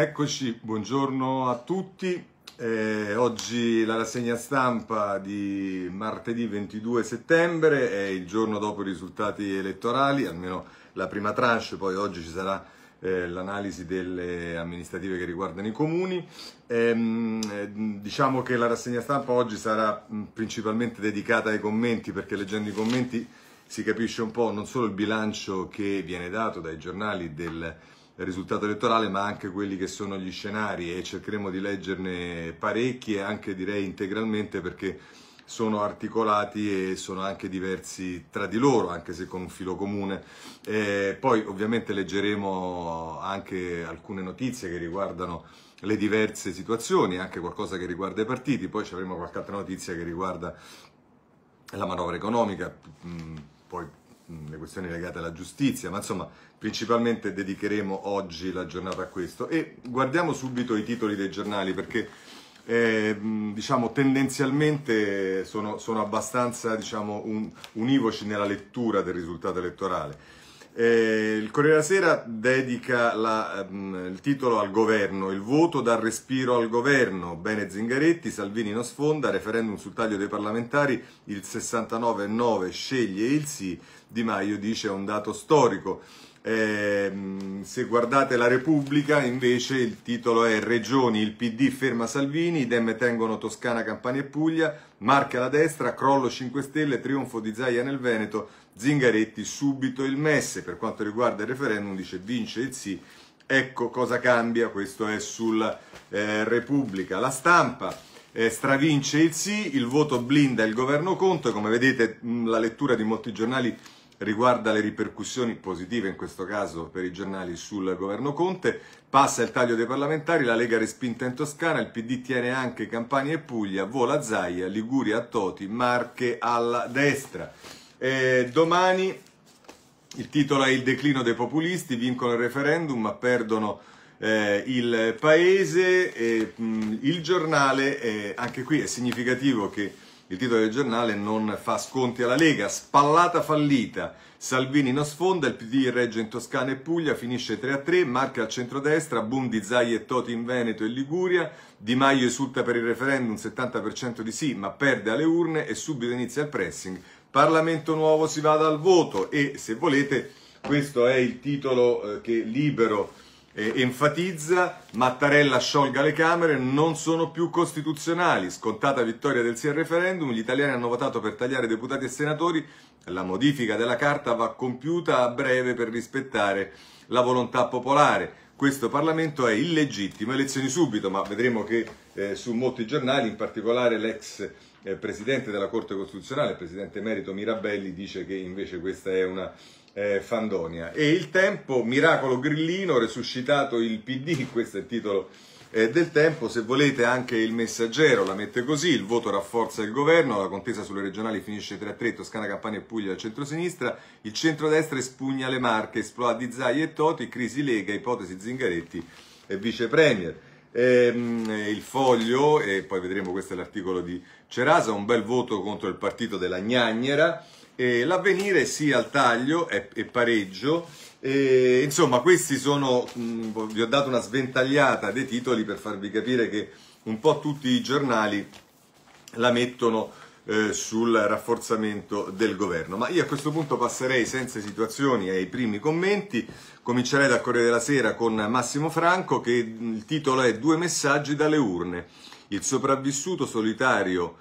Eccoci, buongiorno a tutti. Eh, oggi la rassegna stampa di martedì 22 settembre è il giorno dopo i risultati elettorali, almeno la prima tranche, poi oggi ci sarà eh, l'analisi delle amministrative che riguardano i comuni. Ehm, eh, diciamo che la rassegna stampa oggi sarà mm, principalmente dedicata ai commenti perché leggendo i commenti si capisce un po' non solo il bilancio che viene dato dai giornali del risultato elettorale, ma anche quelli che sono gli scenari e cercheremo di leggerne parecchi e anche direi integralmente perché sono articolati e sono anche diversi tra di loro, anche se con un filo comune. E poi ovviamente leggeremo anche alcune notizie che riguardano le diverse situazioni, anche qualcosa che riguarda i partiti, poi ci avremo qualche altra notizia che riguarda la manovra economica, poi Mm, le questioni legate alla giustizia, ma insomma principalmente dedicheremo oggi la giornata a questo. E guardiamo subito i titoli dei giornali perché eh, mm, diciamo, tendenzialmente sono, sono abbastanza diciamo, un, univoci nella lettura del risultato elettorale. Eh, il Corriere della Sera dedica la, ehm, il titolo al governo, il voto dal respiro al governo, bene Zingaretti, Salvini non sfonda, referendum sul taglio dei parlamentari, il 69,9 sceglie il sì, Di Maio dice è un dato storico. Eh, se guardate la Repubblica invece il titolo è Regioni, il PD ferma Salvini, i Dem tengono Toscana, Campania e Puglia, Marca la destra, crollo 5 Stelle, trionfo di Zaia nel Veneto, Zingaretti subito il MES. Per quanto riguarda il referendum dice vince il sì. Ecco cosa cambia, questo è sulla eh, Repubblica. La stampa eh, stravince il sì, il voto blinda il governo Conte. Come vedete mh, mm, la lettura di molti giornali riguarda le ripercussioni positive in questo caso per i giornali sul governo Conte, passa il taglio dei parlamentari, la Lega respinta in Toscana, il PD tiene anche Campania e Puglia, vola Zaia, Liguria a Toti, Marche alla destra. Eh, domani il titolo è Il declino dei populisti, vincono il referendum ma perdono eh, il paese. E, mh, il giornale, eh, anche qui è significativo che il titolo del giornale non fa sconti alla Lega, spallata fallita, Salvini non sfonda, il PD regge in Toscana e Puglia, finisce 3-3, Marca al centrodestra, boom di Zai e Toti in Veneto e Liguria, Di Maio esulta per il referendum 70% di sì ma perde alle urne e subito inizia il pressing, Parlamento nuovo si vada al voto e se volete questo è il titolo eh, che Libero eh, enfatizza Mattarella sciolga le Camere non sono più costituzionali scontata vittoria del sì al referendum gli italiani hanno votato per tagliare deputati e senatori la modifica della carta va compiuta a breve per rispettare la volontà popolare questo Parlamento è illegittimo, elezioni subito, ma vedremo che eh, su molti giornali, in particolare l'ex eh, presidente della Corte Costituzionale, il presidente merito Mirabelli, dice che invece questa è una eh, fandonia. E il tempo, miracolo grillino, resuscitato il PD, questo è il titolo eh, del tempo, se volete anche il messaggero la mette così, il voto rafforza il governo, la contesa sulle regionali finisce 3 a 3, Toscana, Campania e Puglia al centro-sinistra, il centro-destra espugna le marche, esploda Di Zai e Toti, crisi Lega, ipotesi Zingaretti e vice premier. Ehm, il foglio, e poi vedremo, questo è l'articolo di Cerasa, un bel voto contro il partito della gnagnera, e l'avvenire sì al taglio e, pareggio, e, insomma questi sono, mh, vi ho dato una sventagliata dei titoli per farvi capire che un po' tutti i giornali la mettono eh, sul rafforzamento del governo. Ma io a questo punto passerei senza situazioni ai primi commenti. Comincerei dal Corriere della Sera con Massimo Franco che il titolo è Due messaggi dalle urne. Il sopravvissuto solitario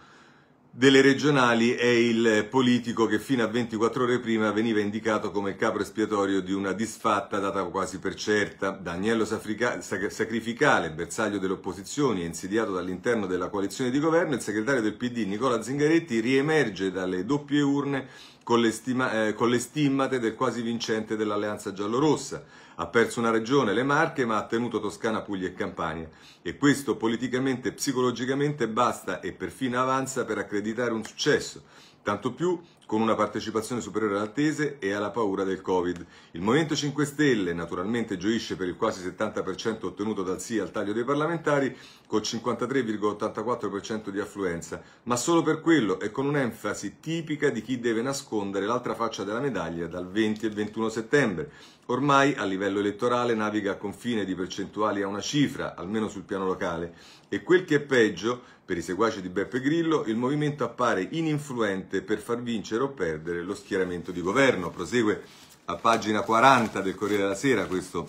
delle regionali è il politico che fino a 24 ore prima veniva indicato come capo espiatorio di una disfatta data quasi per certa. Daniello Sacrificale, bersaglio delle opposizioni e insidiato dall'interno della coalizione di governo, il segretario del PD Nicola Zingaretti riemerge dalle doppie urne con le, stima, eh, con le stimmate del quasi vincente dell'alleanza giallorossa. Ha perso una regione, le Marche, ma ha tenuto Toscana, Puglia e Campania. E questo politicamente e psicologicamente basta e perfino avanza per accreditare un successo. Tanto più con una partecipazione superiore all'attese e alla paura del Covid. Il Movimento 5 Stelle naturalmente gioisce per il quasi 70% ottenuto dal sì al taglio dei parlamentari, col 53,84% di affluenza, ma solo per quello e con un'enfasi tipica di chi deve nascondere l'altra faccia della medaglia dal 20 e 21 settembre. Ormai a livello elettorale naviga a confine di percentuali a una cifra, almeno sul piano locale, e quel che è peggio per i seguaci di Beppe Grillo il movimento appare ininfluente per far vincere o perdere lo schieramento di governo. Prosegue a pagina 40 del Corriere della Sera questo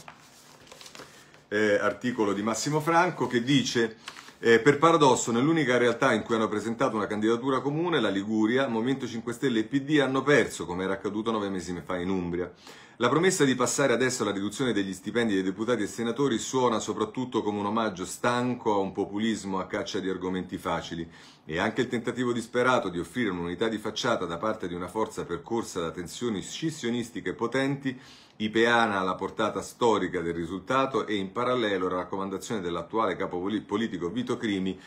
eh, articolo di Massimo Franco che dice eh, per paradosso, nell'unica realtà in cui hanno presentato una candidatura comune, la Liguria, Movimento 5 Stelle e PD hanno perso, come era accaduto nove mesi fa in Umbria. La promessa di passare adesso alla riduzione degli stipendi dei deputati e senatori suona soprattutto come un omaggio stanco a un populismo a caccia di argomenti facili e anche il tentativo disperato di offrire un'unità di facciata da parte di una forza percorsa da tensioni scissionistiche potenti ipeana alla portata storica del risultato e in parallelo la raccomandazione dell'attuale capo politico Vito Crimi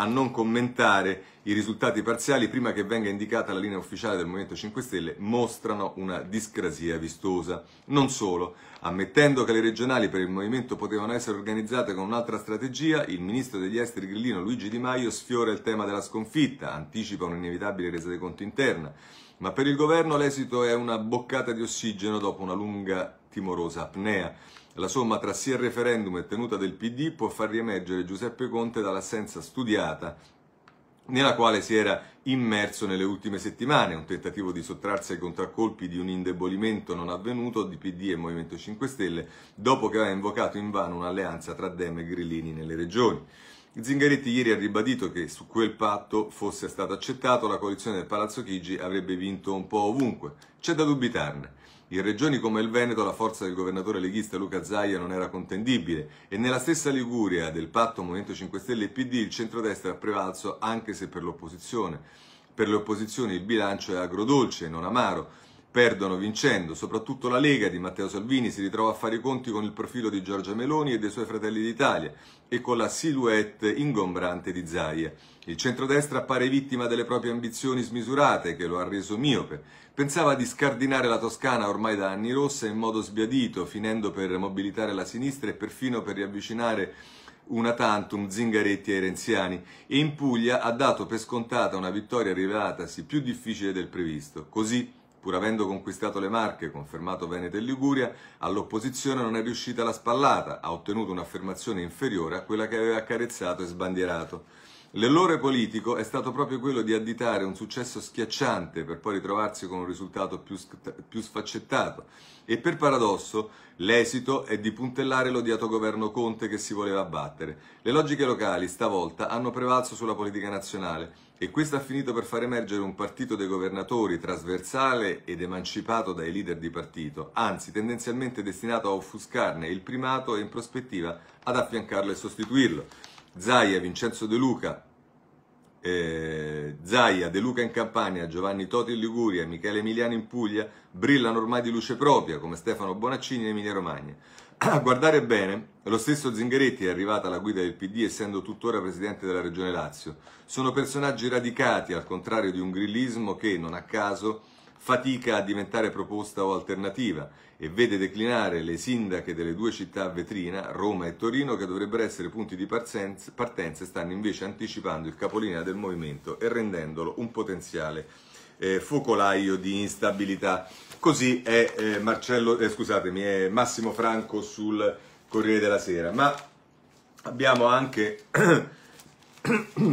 a non commentare i risultati parziali prima che venga indicata la linea ufficiale del Movimento 5 Stelle mostrano una discrasia vistosa. Non solo, ammettendo che le regionali per il Movimento potevano essere organizzate con un'altra strategia, il ministro degli esteri grillino Luigi Di Maio sfiora il tema della sconfitta, anticipa un'inevitabile resa dei conti interna, ma per il governo l'esito è una boccata di ossigeno dopo una lunga, timorosa apnea. La somma tra sì al referendum e tenuta del PD può far riemergere Giuseppe Conte dall'assenza studiata nella quale si era immerso nelle ultime settimane, un tentativo di sottrarsi ai contraccolpi di un indebolimento non avvenuto di PD e Movimento 5 Stelle, dopo che aveva invocato invano un'alleanza tra Dem e Grillini nelle regioni. Zingaretti ieri ha ribadito che su quel patto fosse stato accettato la coalizione del Palazzo Chigi avrebbe vinto un po' ovunque. C'è da dubitarne. In regioni come il Veneto la forza del governatore leghista Luca Zaia non era contendibile e nella stessa Liguria del patto Movimento 5 Stelle e PD il centrodestra ha prevalso anche se per l'opposizione. Per le opposizioni il bilancio è agrodolce, non amaro perdono vincendo, soprattutto la Lega di Matteo Salvini si ritrova a fare i conti con il profilo di Giorgia Meloni e dei suoi fratelli d'Italia e con la silhouette ingombrante di Zaia. Il centrodestra appare vittima delle proprie ambizioni smisurate che lo ha reso miope. Pensava di scardinare la Toscana ormai da anni rossa in modo sbiadito, finendo per mobilitare la sinistra e perfino per riavvicinare una tantum Zingaretti ai Renziani e in Puglia ha dato per scontata una vittoria rivelatasi più difficile del previsto. Così, pur avendo conquistato le Marche, confermato Veneto e Liguria, all'opposizione non è riuscita la spallata, ha ottenuto un'affermazione inferiore a quella che aveva accarezzato e sbandierato. L'errore politico è stato proprio quello di additare un successo schiacciante per poi ritrovarsi con un risultato più, più sfaccettato e per paradosso l'esito è di puntellare l'odiato governo Conte che si voleva battere. Le logiche locali stavolta hanno prevalso sulla politica nazionale e questo ha finito per far emergere un partito dei governatori trasversale ed emancipato dai leader di partito, anzi tendenzialmente destinato a offuscarne il primato e in prospettiva ad affiancarlo e sostituirlo. Zaia, Vincenzo De Luca, eh, Zaia, De Luca in Campania, Giovanni Toti in Liguria, Michele Emiliano in Puglia, brillano ormai di luce propria come Stefano Bonaccini in Emilia Romagna. A guardare bene, lo stesso Zingaretti è arrivato alla guida del PD essendo tuttora presidente della Regione Lazio. Sono personaggi radicati, al contrario di un grillismo che, non a caso, fatica a diventare proposta o alternativa e vede declinare le sindache delle due città a vetrina, Roma e Torino, che dovrebbero essere punti di partenza stanno invece anticipando il capolinea del movimento e rendendolo un potenziale eh, focolaio di instabilità. Così è, eh, Marcello, eh, scusatemi, è Massimo Franco sul Corriere della Sera, ma abbiamo anche,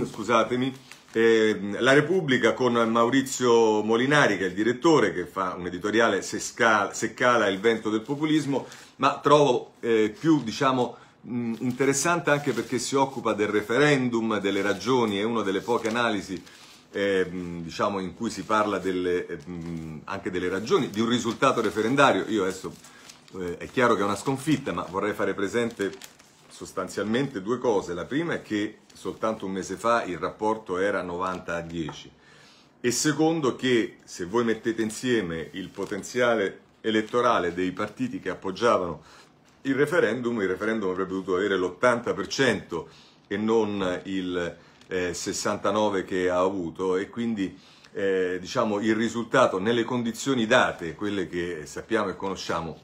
scusatemi, eh, la Repubblica con Maurizio Molinari, che è il direttore, che fa un editoriale se, scala, se cala il vento del populismo, ma trovo eh, più, diciamo, mh, interessante anche perché si occupa del referendum, delle ragioni, è una delle poche analisi eh, diciamo, in cui si parla delle, mh, anche delle ragioni, di un risultato referendario. Io adesso eh, è chiaro che è una sconfitta, ma vorrei fare presente sostanzialmente due cose. La prima è che soltanto un mese fa il rapporto era 90 a 10 e secondo che se voi mettete insieme il potenziale elettorale dei partiti che appoggiavano il referendum, il referendum avrebbe dovuto avere l'80% e non il eh, 69% che ha avuto e quindi eh, diciamo, il risultato nelle condizioni date, quelle che sappiamo e conosciamo,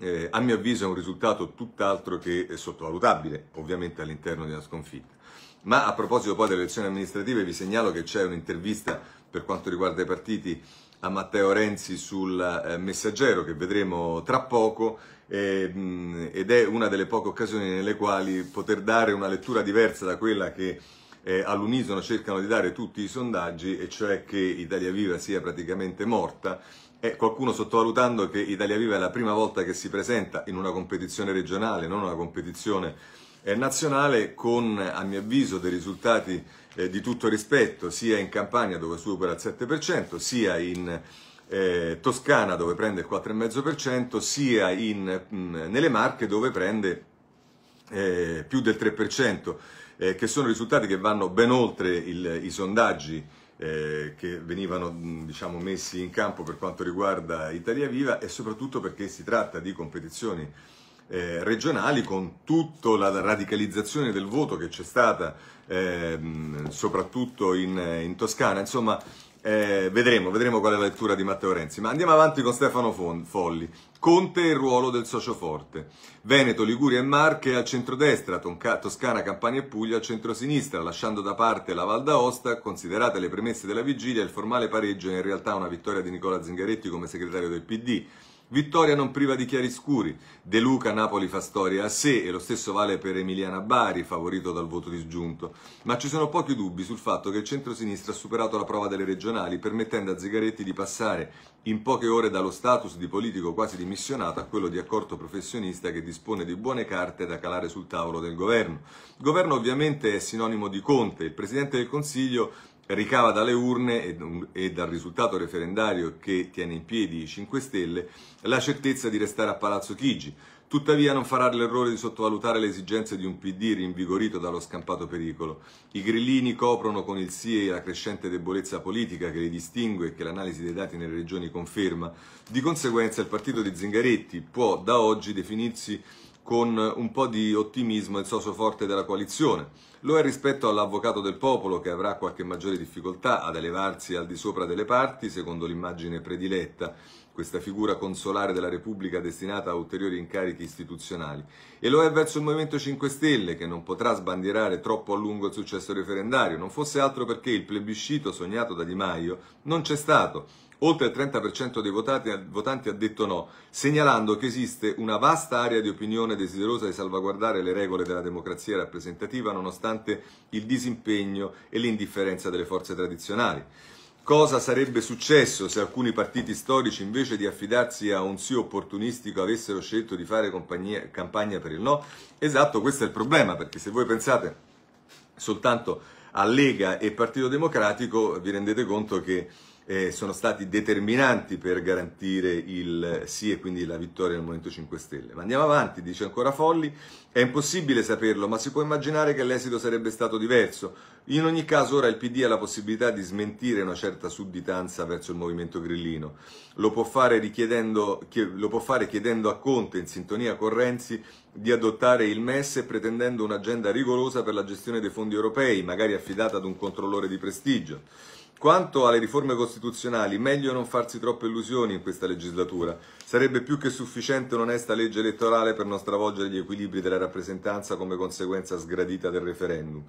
eh, a mio avviso è un risultato tutt'altro che sottovalutabile, ovviamente all'interno di una sconfitta. Ma a proposito poi delle elezioni amministrative vi segnalo che c'è un'intervista per quanto riguarda i partiti a Matteo Renzi sul eh, messaggero che vedremo tra poco eh, ed è una delle poche occasioni nelle quali poter dare una lettura diversa da quella che eh, all'unisono cercano di dare tutti i sondaggi e cioè che Italia Viva sia praticamente morta e qualcuno sottovalutando che Italia Viva è la prima volta che si presenta in una competizione regionale, non una competizione regionale eh, nazionale con, a mio avviso, dei risultati eh, di tutto rispetto, sia in Campania dove supera il 7%, sia in eh, Toscana dove prende il 4,5%, sia in, mh, nelle Marche dove prende eh, più del 3%, eh, che sono risultati che vanno ben oltre il, i sondaggi eh, che venivano diciamo, messi in campo per quanto riguarda Italia Viva e soprattutto perché si tratta di competizioni eh, regionali con tutta la radicalizzazione del voto che c'è stata ehm, soprattutto in, in, Toscana. Insomma, eh, vedremo, vedremo qual è la lettura di Matteo Renzi. Ma andiamo avanti con Stefano Folli. Conte e il ruolo del socio forte. Veneto, Liguria e Marche al centrodestra, Tonca, Toscana, Campania e Puglia al centrosinistra, lasciando da parte la Val d'Aosta, considerate le premesse della vigilia, il formale pareggio è in realtà una vittoria di Nicola Zingaretti come segretario del PD Vittoria non priva di chiariscuri. De Luca Napoli fa storia a sé e lo stesso vale per Emiliana Bari, favorito dal voto disgiunto. Ma ci sono pochi dubbi sul fatto che il centro-sinistra ha superato la prova delle regionali, permettendo a Zigaretti di passare in poche ore dallo status di politico quasi dimissionato a quello di accorto professionista che dispone di buone carte da calare sul tavolo del governo. Il governo ovviamente è sinonimo di Conte, il Presidente del Consiglio ricava dalle urne e, e, dal risultato referendario che tiene in piedi i 5 Stelle la certezza di restare a Palazzo Chigi. Tuttavia non farà l'errore di sottovalutare le esigenze di un PD rinvigorito dallo scampato pericolo. I grillini coprono con il SIE la crescente debolezza politica che li distingue e che l'analisi dei dati nelle regioni conferma. Di conseguenza il partito di Zingaretti può da oggi definirsi con un po' di ottimismo il socio forte della coalizione. Lo è rispetto all'avvocato del popolo che avrà qualche maggiore difficoltà ad elevarsi al di sopra delle parti, secondo l'immagine prediletta, questa figura consolare della Repubblica destinata a ulteriori incarichi istituzionali. E lo è verso il Movimento 5 Stelle che non potrà sbandierare troppo a lungo il successo referendario, non fosse altro perché il plebiscito sognato da Di Maio non c'è stato Oltre il 30% dei votati, votanti ha detto no, segnalando che esiste una vasta area di opinione desiderosa di salvaguardare le regole della democrazia rappresentativa nonostante il disimpegno e l'indifferenza delle forze tradizionali. Cosa sarebbe successo se alcuni partiti storici, invece di affidarsi a un sì opportunistico, avessero scelto di fare compagnia, campagna per il no? Esatto, questo è il problema, perché se voi pensate soltanto a Lega e Partito Democratico, vi rendete conto che eh, sono stati determinanti per garantire il sì e quindi la vittoria del Movimento 5 Stelle. Ma andiamo avanti, dice ancora Folli, è impossibile saperlo, ma si può immaginare che l'esito sarebbe stato diverso. In ogni caso ora il PD ha la possibilità di smentire una certa sudditanza verso il Movimento Grillino. Lo può fare, lo può fare chiedendo a Conte, in sintonia con Renzi, di adottare il MES e pretendendo un'agenda rigorosa per la gestione dei fondi europei, magari affidata ad un controllore di prestigio. Quanto alle riforme costituzionali, meglio non farsi troppe illusioni in questa legislatura. Sarebbe più che sufficiente un'onesta legge elettorale per non stravolgere gli equilibri della rappresentanza come conseguenza sgradita del referendum.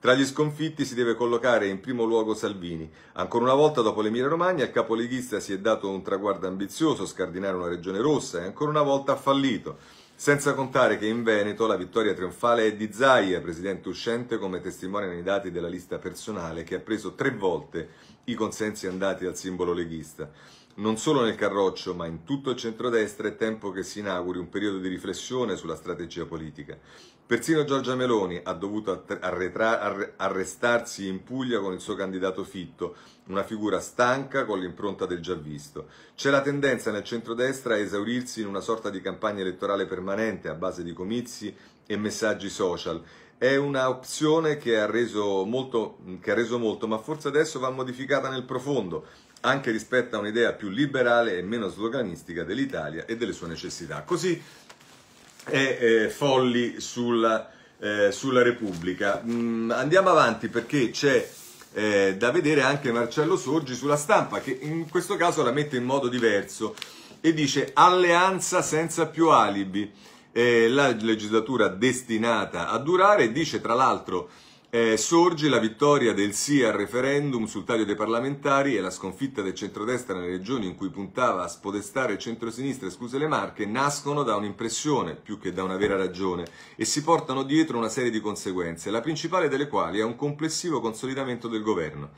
Tra gli sconfitti si deve collocare in primo luogo Salvini. Ancora una volta dopo l'Emilia Romagna il capoleghista si è dato un traguardo ambizioso, scardinare una regione rossa e ancora una volta ha fallito. Senza contare che in Veneto la vittoria trionfale è di Zaia, presidente uscente, come testimoniano i dati della lista personale, che ha preso tre volte i consensi andati al simbolo leghista. Non solo nel Carroccio, ma in tutto il centrodestra è tempo che si inauguri un periodo di riflessione sulla strategia politica. Persino Giorgia Meloni ha dovuto arretra- arrestarsi in Puglia con il suo candidato Fitto, una figura stanca con l'impronta del già visto. C'è la tendenza nel centrodestra a esaurirsi in una sorta di campagna elettorale permanente a base di comizi e messaggi social. È un'opzione che ha reso molto, ha reso molto ma forse adesso va modificata nel profondo, anche rispetto a un'idea più liberale e meno sloganistica dell'Italia e delle sue necessità. Così e eh, folli sulla, eh, sulla Repubblica. Mm, andiamo avanti perché c'è eh, da vedere anche Marcello Sorgi sulla stampa che in questo caso la mette in modo diverso e dice alleanza senza più alibi. Eh, la legislatura destinata a durare dice tra l'altro eh, sorge la vittoria del sì al referendum sul taglio dei parlamentari e la sconfitta del centrodestra nelle regioni in cui puntava a spodestare il centrosinistra, escluse le marche, nascono da un'impressione più che da una vera ragione e si portano dietro una serie di conseguenze, la principale delle quali è un complessivo consolidamento del governo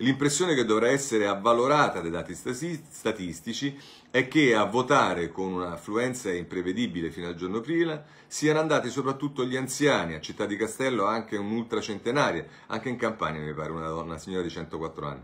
l'impressione che dovrà essere avvalorata dai dati statistici è che a votare con un'affluenza imprevedibile fino al giorno prima siano andati soprattutto gli anziani, a Città di Castello anche un'ultracentenaria, anche in Campania mi pare una, donna, una signora di 104 anni.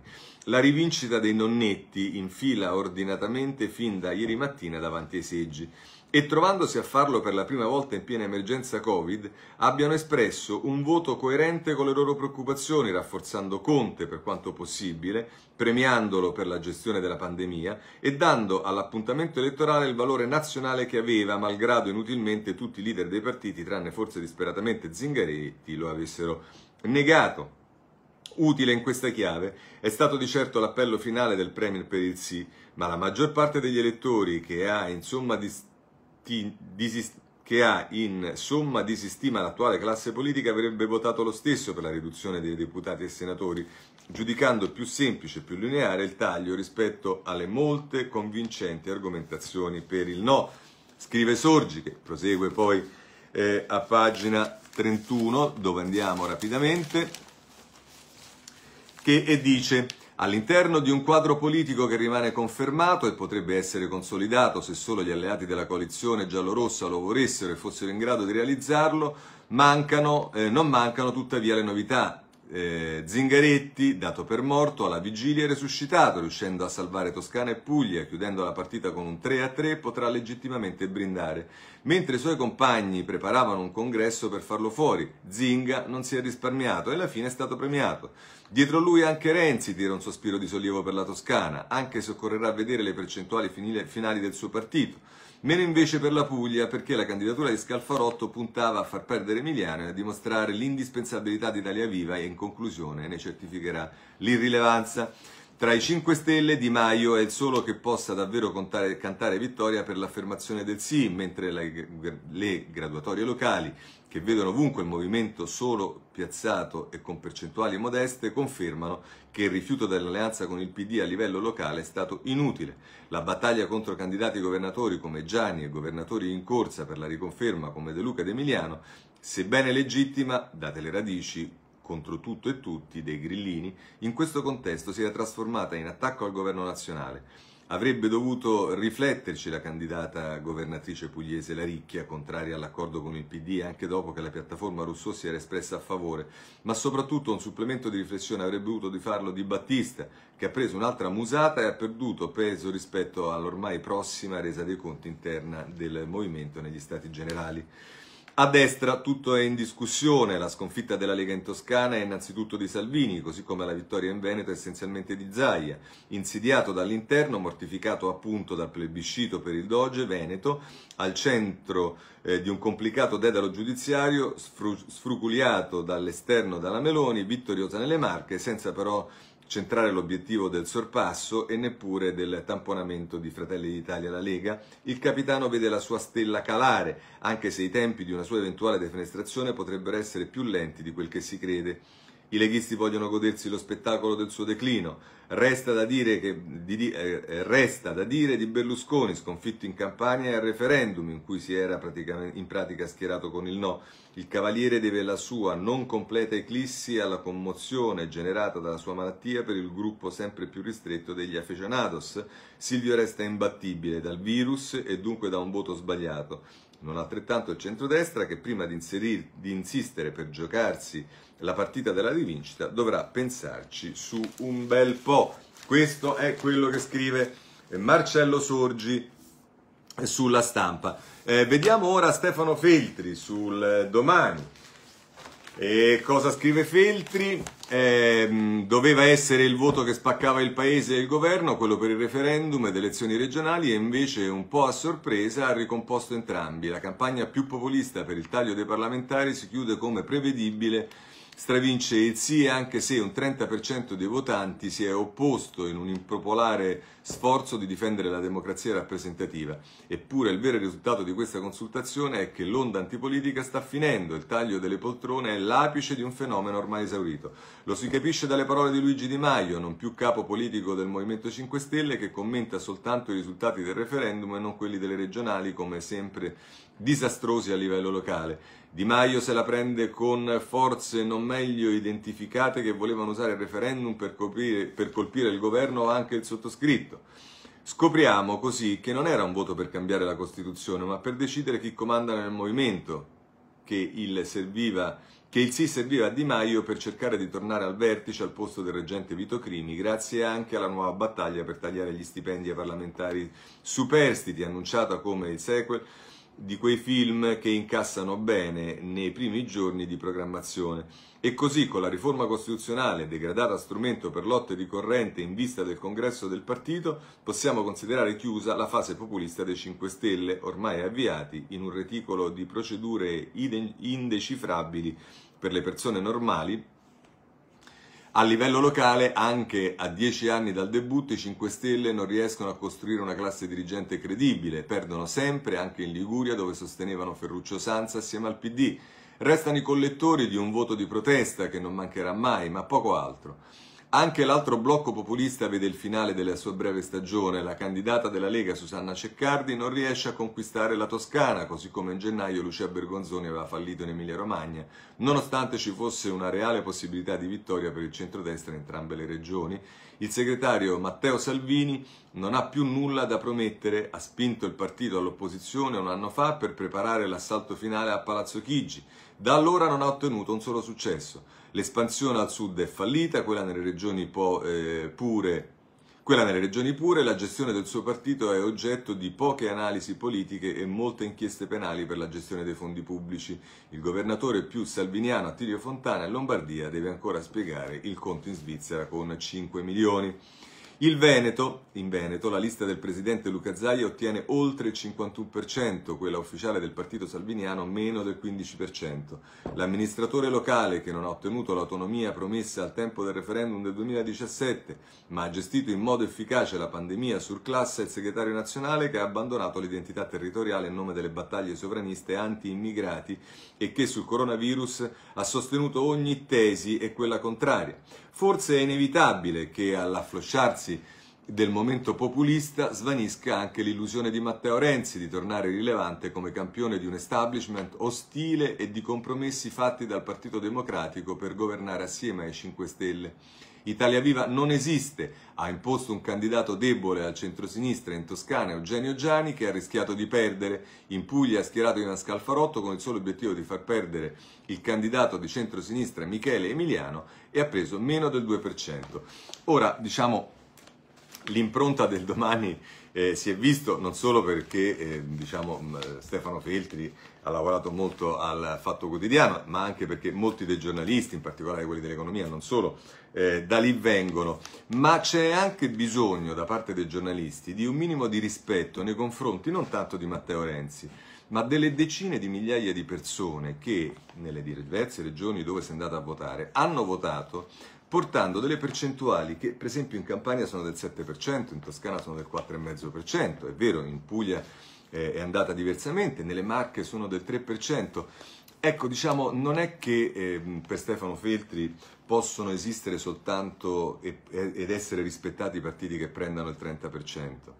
La rivincita dei nonnetti in fila ordinatamente fin da ieri mattina davanti ai seggi e trovandosi a farlo per la prima volta in piena emergenza Covid, abbiano espresso un voto coerente con le loro preoccupazioni, rafforzando Conte per quanto possibile, premiandolo per la gestione della pandemia e dando all'appuntamento elettorale il valore nazionale che aveva, malgrado inutilmente tutti i leader dei partiti, tranne forse disperatamente Zingaretti, lo avessero negato. Utile in questa chiave è stato di certo l'appello finale del Premier per il sì, ma la maggior parte degli elettori che ha insomma dist- chi disist- che ha in somma disistima l'attuale classe politica avrebbe votato lo stesso per la riduzione dei deputati e senatori, giudicando più semplice e più lineare il taglio rispetto alle molte convincenti argomentazioni per il no. Scrive Sorgi, che prosegue poi eh, a pagina 31, dove andiamo rapidamente, che, e dice All'interno di un quadro politico che rimane confermato e potrebbe essere consolidato se solo gli alleati della coalizione giallorossa lo volessero e fossero in grado di realizzarlo, mancano, eh, non mancano tuttavia le novità. Eh, Zingaretti, dato per morto, alla vigilia è resuscitato, riuscendo a salvare Toscana e Puglia, chiudendo la partita con un 3-3, potrà legittimamente brindare. Mentre i suoi compagni preparavano un congresso per farlo fuori, Zinga non si è risparmiato e alla fine è stato premiato. Dietro lui anche Renzi tira un sospiro di sollievo per la Toscana, anche se occorrerà vedere le percentuali finali del suo partito. Meno invece per la Puglia, perché la candidatura di Scalfarotto puntava a far perdere Emiliano e a dimostrare l'indispensabilità di Italia Viva e in conclusione ne certificherà l'irrilevanza. Tra i 5 Stelle Di Maio è il solo che possa davvero contare, cantare vittoria per l'affermazione del sì, mentre le, le graduatorie locali che vedono ovunque il movimento solo piazzato e con percentuali modeste, confermano che il rifiuto dell'alleanza con il PD a livello locale è stato inutile. La battaglia contro candidati governatori come Gianni e governatori in corsa per la riconferma come De Luca ed Emiliano, sebbene legittima, date le radici contro tutto e tutti dei grillini, in questo contesto si era trasformata in attacco al governo nazionale Avrebbe dovuto rifletterci la candidata governatrice pugliese Laricchia, contraria all'accordo con il PD, anche dopo che la piattaforma Rousseau si era espressa a favore, ma soprattutto un supplemento di riflessione avrebbe dovuto di farlo Di Battista, che ha preso un'altra musata e ha perduto peso rispetto all'ormai prossima resa dei conti interna del movimento negli Stati Generali. A destra tutto è in discussione, la sconfitta della Lega in Toscana è innanzitutto di Salvini, così come la vittoria in Veneto è essenzialmente di Zaia, insidiato dall'interno, mortificato appunto dal plebiscito per il Doge Veneto, al centro eh, di un complicato dedalo giudiziario sfru- sfruculiato dall'esterno dalla Meloni, vittoriosa nelle Marche, senza però centrare l'obiettivo del sorpasso e neppure del tamponamento di Fratelli d'Italia alla Lega, il capitano vede la sua stella calare, anche se i tempi di una sua eventuale defenestrazione potrebbero essere più lenti di quel che si crede. I leghisti vogliono godersi lo spettacolo del suo declino. Resta da dire, che, di, eh, eh, resta da dire di Berlusconi, sconfitto in campagna e al referendum in cui si era in pratica schierato con il no. Il Cavaliere deve la sua non completa eclissi alla commozione generata dalla sua malattia per il gruppo sempre più ristretto degli aficionados. Silvio resta imbattibile dal virus e dunque da un voto sbagliato non altrettanto il centrodestra che prima di, inserir, di, insistere per giocarsi la partita della rivincita dovrà pensarci su un bel po'. Questo è quello che scrive eh, Marcello Sorgi eh, sulla stampa. Eh, vediamo ora Stefano Feltri sul eh, domani. E cosa scrive Feltri? Eh, doveva essere il voto che spaccava il paese e il governo, quello per il referendum ed elezioni regionali, e invece, un po' a sorpresa, ha ricomposto entrambi. La campagna più populista per il taglio dei parlamentari si chiude come prevedibile stravince il sì anche se un 30% dei votanti si è opposto in un impopolare sforzo di difendere la democrazia rappresentativa. Eppure il vero risultato di questa consultazione è che l'onda antipolitica sta finendo, il taglio delle poltrone è l'apice di un fenomeno ormai esaurito. Lo si capisce dalle parole di Luigi Di Maio, non più capo politico del Movimento 5 Stelle, che commenta soltanto i risultati del referendum e non quelli delle regionali come sempre disastrosi a livello locale. Di Maio se la prende con forze non meglio identificate che volevano usare il referendum per, coprire, per colpire il governo o anche il sottoscritto. Scopriamo così che non era un voto per cambiare la Costituzione, ma per decidere chi comanda nel movimento, che il, serviva, che il sì serviva a Di Maio per cercare di tornare al vertice al posto del reggente Vito Crimi, grazie anche alla nuova battaglia per tagliare gli stipendi ai parlamentari superstiti, annunciata come il sequel di quei film che incassano bene nei primi giorni di programmazione. E così con la riforma costituzionale, degradata a strumento per lotte di corrente in vista del congresso del partito, possiamo considerare chiusa la fase populista dei 5 Stelle, ormai avviati in un reticolo di procedure indecifrabili per le persone normali a livello locale, anche a dieci anni dal debutto, i 5 Stelle non riescono a costruire una classe dirigente credibile, perdono sempre, anche in Liguria, dove sostenevano Ferruccio Sanza assieme al PD. Restano i collettori di un voto di protesta che non mancherà mai, ma poco altro. Anche l'altro blocco populista vede il finale della sua breve stagione. La candidata della Lega Susanna Ceccardi non riesce a conquistare la Toscana, così come in gennaio Lucia Bergonzoni aveva fallito in Emilia-Romagna, nonostante ci fosse una reale possibilità di vittoria per il centrodestra in entrambe le regioni. Il segretario Matteo Salvini non ha più nulla da promettere, ha spinto il partito all'opposizione un anno fa per preparare l'assalto finale a Palazzo Chigi. Da allora non ha ottenuto un solo successo. L'espansione al sud è fallita, quella nelle regioni po- eh, pure quella nelle regioni pure, la gestione del suo partito è oggetto di poche analisi politiche e molte inchieste penali per la gestione dei fondi pubblici. Il governatore più salviniano Attilio Fontana in Lombardia deve ancora spiegare il conto in Svizzera con 5 milioni. Il Veneto, in Veneto, la lista del presidente Luca Zaia ottiene oltre il 51%, quella ufficiale del partito salviniano meno del 15%. L'amministratore locale, che non ha ottenuto l'autonomia promessa al tempo del referendum del 2017, ma ha gestito in modo efficace la pandemia surclassa il segretario nazionale che ha abbandonato l'identità territoriale in nome delle battaglie sovraniste anti-immigrati e che sul coronavirus ha sostenuto ogni tesi e quella contraria forse è inevitabile che all'afflosciarsi del momento populista svanisca anche l'illusione di Matteo Renzi di tornare rilevante come campione di un establishment ostile e di compromessi fatti dal Partito Democratico per governare assieme ai 5 Stelle. Italia Viva non esiste, ha imposto un candidato debole al centrosinistra in Toscana, Eugenio Gianni, che ha rischiato di perdere. In Puglia ha schierato in Ascalfarotto con il solo obiettivo di far perdere il candidato di centrosinistra Michele Emiliano e ha preso meno del 2%. Ora, diciamo, l'impronta del domani eh, si è visto non solo perché eh, diciamo, mm, Stefano Feltri ha lavorato molto al Fatto Quotidiano, ma anche perché molti dei giornalisti, in particolare quelli dell'economia, non solo, eh, da lì vengono, ma c'è anche bisogno da parte dei giornalisti di un minimo di rispetto nei confronti non tanto di Matteo Renzi, ma delle decine di migliaia di persone che nelle diverse regioni dove si è andata a votare hanno votato portando delle percentuali che per esempio in Campania sono del 7%, in Toscana sono del 4,5%, è vero, in Puglia eh, è andata diversamente, nelle Marche sono del 3%. Ecco, diciamo, non è che eh, per Stefano Feltri possono esistere soltanto e, ed essere rispettati i partiti che prendano il 30%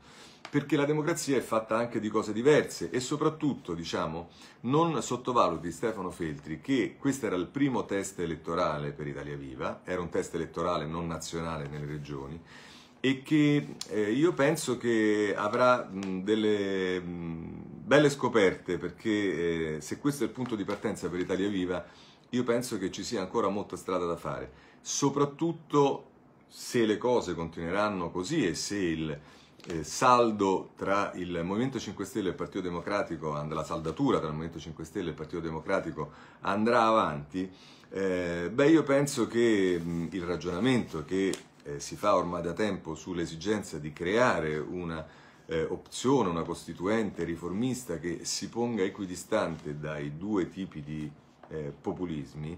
perché la democrazia è fatta anche di cose diverse e soprattutto, diciamo, non sottovaluti Stefano Feltri che questo era il primo test elettorale per Italia Viva, era un test elettorale non nazionale nelle regioni e che eh, io penso che avrà mh, delle mh, belle scoperte perché eh, se questo è il punto di partenza per Italia Viva io penso che ci sia ancora molta strada da fare, soprattutto se le cose continueranno così e se il eh, saldo tra il Movimento 5 Stelle e il Partito Democratico, la saldatura tra il Movimento 5 Stelle e il Partito Democratico andrà avanti, eh, beh io penso che mh, il ragionamento che eh, si fa ormai da tempo sull'esigenza di creare una eh, opzione, una costituente riformista che si ponga equidistante dai due tipi di eh, populismi,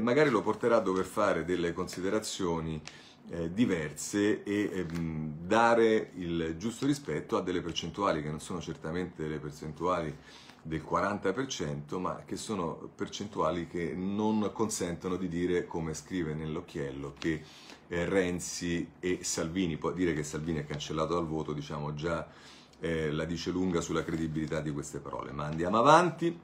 magari lo porterà a dover fare delle considerazioni eh, diverse e ehm, dare il giusto rispetto a delle percentuali che non sono certamente le percentuali del 40%, ma che sono percentuali che non consentono di dire, come scrive nell'occhiello, che eh, Renzi e Salvini, poi dire che Salvini è cancellato dal voto, diciamo già eh, la dice lunga sulla credibilità di queste parole. Ma andiamo avanti.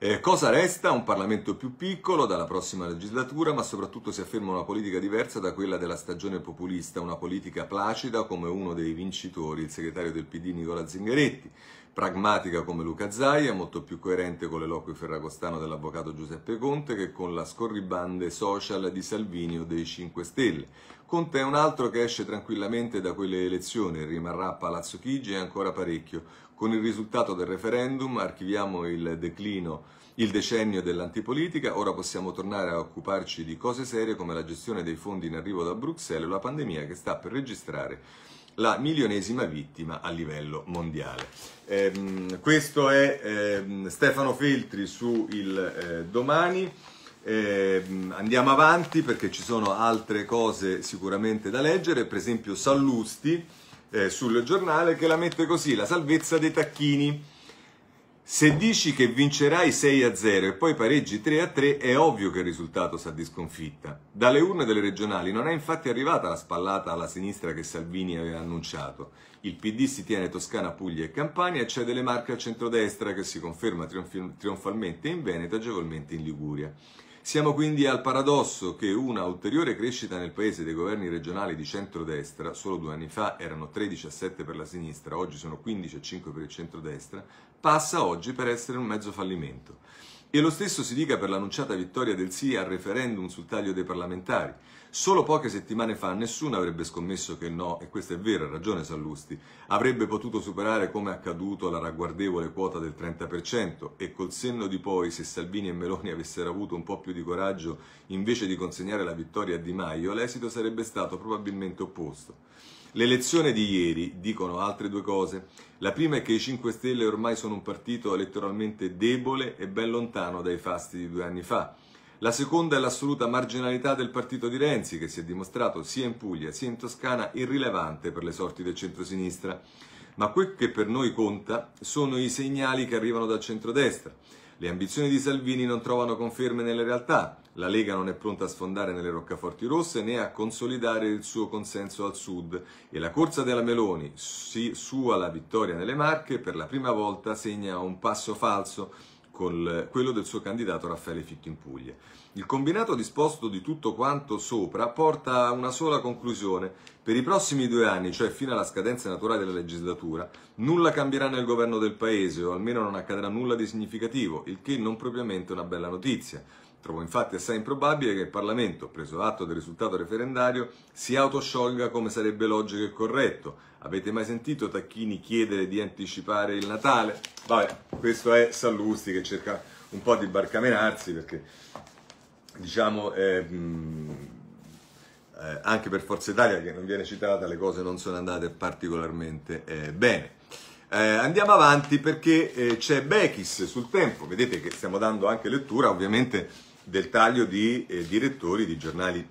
Eh, cosa resta? Un Parlamento più piccolo dalla prossima legislatura, ma soprattutto si afferma una politica diversa da quella della stagione populista, una politica placida come uno dei vincitori, il segretario del PD Nicola Zingaretti, pragmatica come Luca Zaia, molto più coerente con l'eloquio ferragostano dell'avvocato Giuseppe Conte che con la scorribande social di Salvini o dei 5 Stelle. Conte è un altro che esce tranquillamente da quelle elezioni, rimarrà a Palazzo Chigi e ancora parecchio, con il risultato del referendum archiviamo il declino, il decennio dell'antipolitica, ora possiamo tornare a occuparci di cose serie come la gestione dei fondi in arrivo da Bruxelles e la pandemia che sta per registrare la milionesima vittima a livello mondiale. Eh, questo è eh, Stefano Feltri su Il eh, Domani. Ehm, andiamo avanti perché ci sono altre cose sicuramente da leggere, per esempio Sallusti eh, sul giornale che la mette così, la salvezza dei tacchini. Se dici che vincerai 6 a 0 e poi pareggi 3 a 3, è ovvio che il risultato sa di sconfitta. Dalle urne delle regionali non è infatti arrivata la spallata alla sinistra che Salvini aveva annunciato. Il PD si tiene Toscana, Puglia e Campania e cede le marche al centrodestra che si conferma trionf- trionfalmente in Veneto e agevolmente in Liguria. Siamo quindi al paradosso che una ulteriore crescita nel paese dei governi regionali di centrodestra, solo due anni fa erano 13 a 7 per la sinistra, oggi sono 15 a 5 per il centrodestra, passa oggi per essere un mezzo fallimento. E lo stesso si dica per l'annunciata vittoria del sì al referendum sul taglio dei parlamentari. Solo poche settimane fa nessuno avrebbe scommesso che il no, e questo è vero, ha ragione Sallusti, avrebbe potuto superare come accaduto la ragguardevole quota del 30% e col senno di poi se Salvini e Meloni avessero avuto un po' più di coraggio invece di consegnare la vittoria a Di Maio, l'esito sarebbe stato probabilmente opposto. L'elezione di ieri dicono altre due cose. La prima è che i 5 Stelle ormai sono un partito elettoralmente debole e ben lontano dai fasti di due anni fa. La seconda è l'assoluta marginalità del partito di Renzi, che si è dimostrato sia in Puglia sia in Toscana irrilevante per le sorti del centrosinistra. Ma quel che per noi conta sono i segnali che arrivano dal centrodestra. Le ambizioni di Salvini non trovano conferme nella realtà. La Lega non è pronta a sfondare nelle roccaforti rosse né a consolidare il suo consenso al sud e la corsa della Meloni, sua la vittoria nelle Marche, per la prima volta segna un passo falso con quello del suo candidato Raffaele Fitto in Puglia. Il combinato disposto di tutto quanto sopra porta a una sola conclusione. Per i prossimi due anni, cioè fino alla scadenza naturale della legislatura, nulla cambierà nel governo del Paese, o almeno non accadrà nulla di significativo, il che non propriamente è una bella notizia. Trovo infatti assai improbabile che il Parlamento, preso atto del risultato referendario, si autosciolga come sarebbe logico e corretto. Avete mai sentito Tacchini chiedere di anticipare il Natale? Vabbè, questo è Sallusti che cerca un po' di barcamenarsi perché, diciamo, eh, mh, eh, anche per Forza Italia, che non viene citata, le cose non sono andate particolarmente eh, bene. Eh, andiamo avanti perché eh, c'è Bechis sul tempo, vedete che stiamo dando anche lettura ovviamente del taglio di eh, direttori di giornali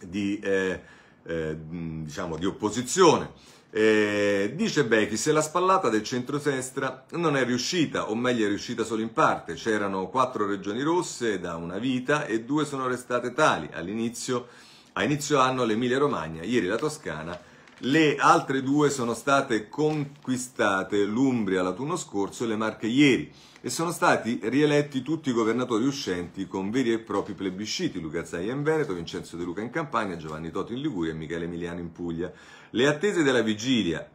di, eh, eh, diciamo, di opposizione. Eh, dice Becchi, se la spallata del centrosinistra non è riuscita, o meglio è riuscita solo in parte, c'erano quattro regioni rosse da una vita e due sono restate tali. All'inizio, a inizio anno l'Emilia Romagna, ieri la Toscana, le altre due sono state conquistate, l'Umbria l'autunno scorso e le Marche ieri e sono stati rieletti tutti i governatori uscenti con veri e propri plebisciti, Luca Zaia in Veneto, Vincenzo De Luca in Campania, Giovanni Toti in Liguria e Michele Emiliano in Puglia. Le attese della vigilia,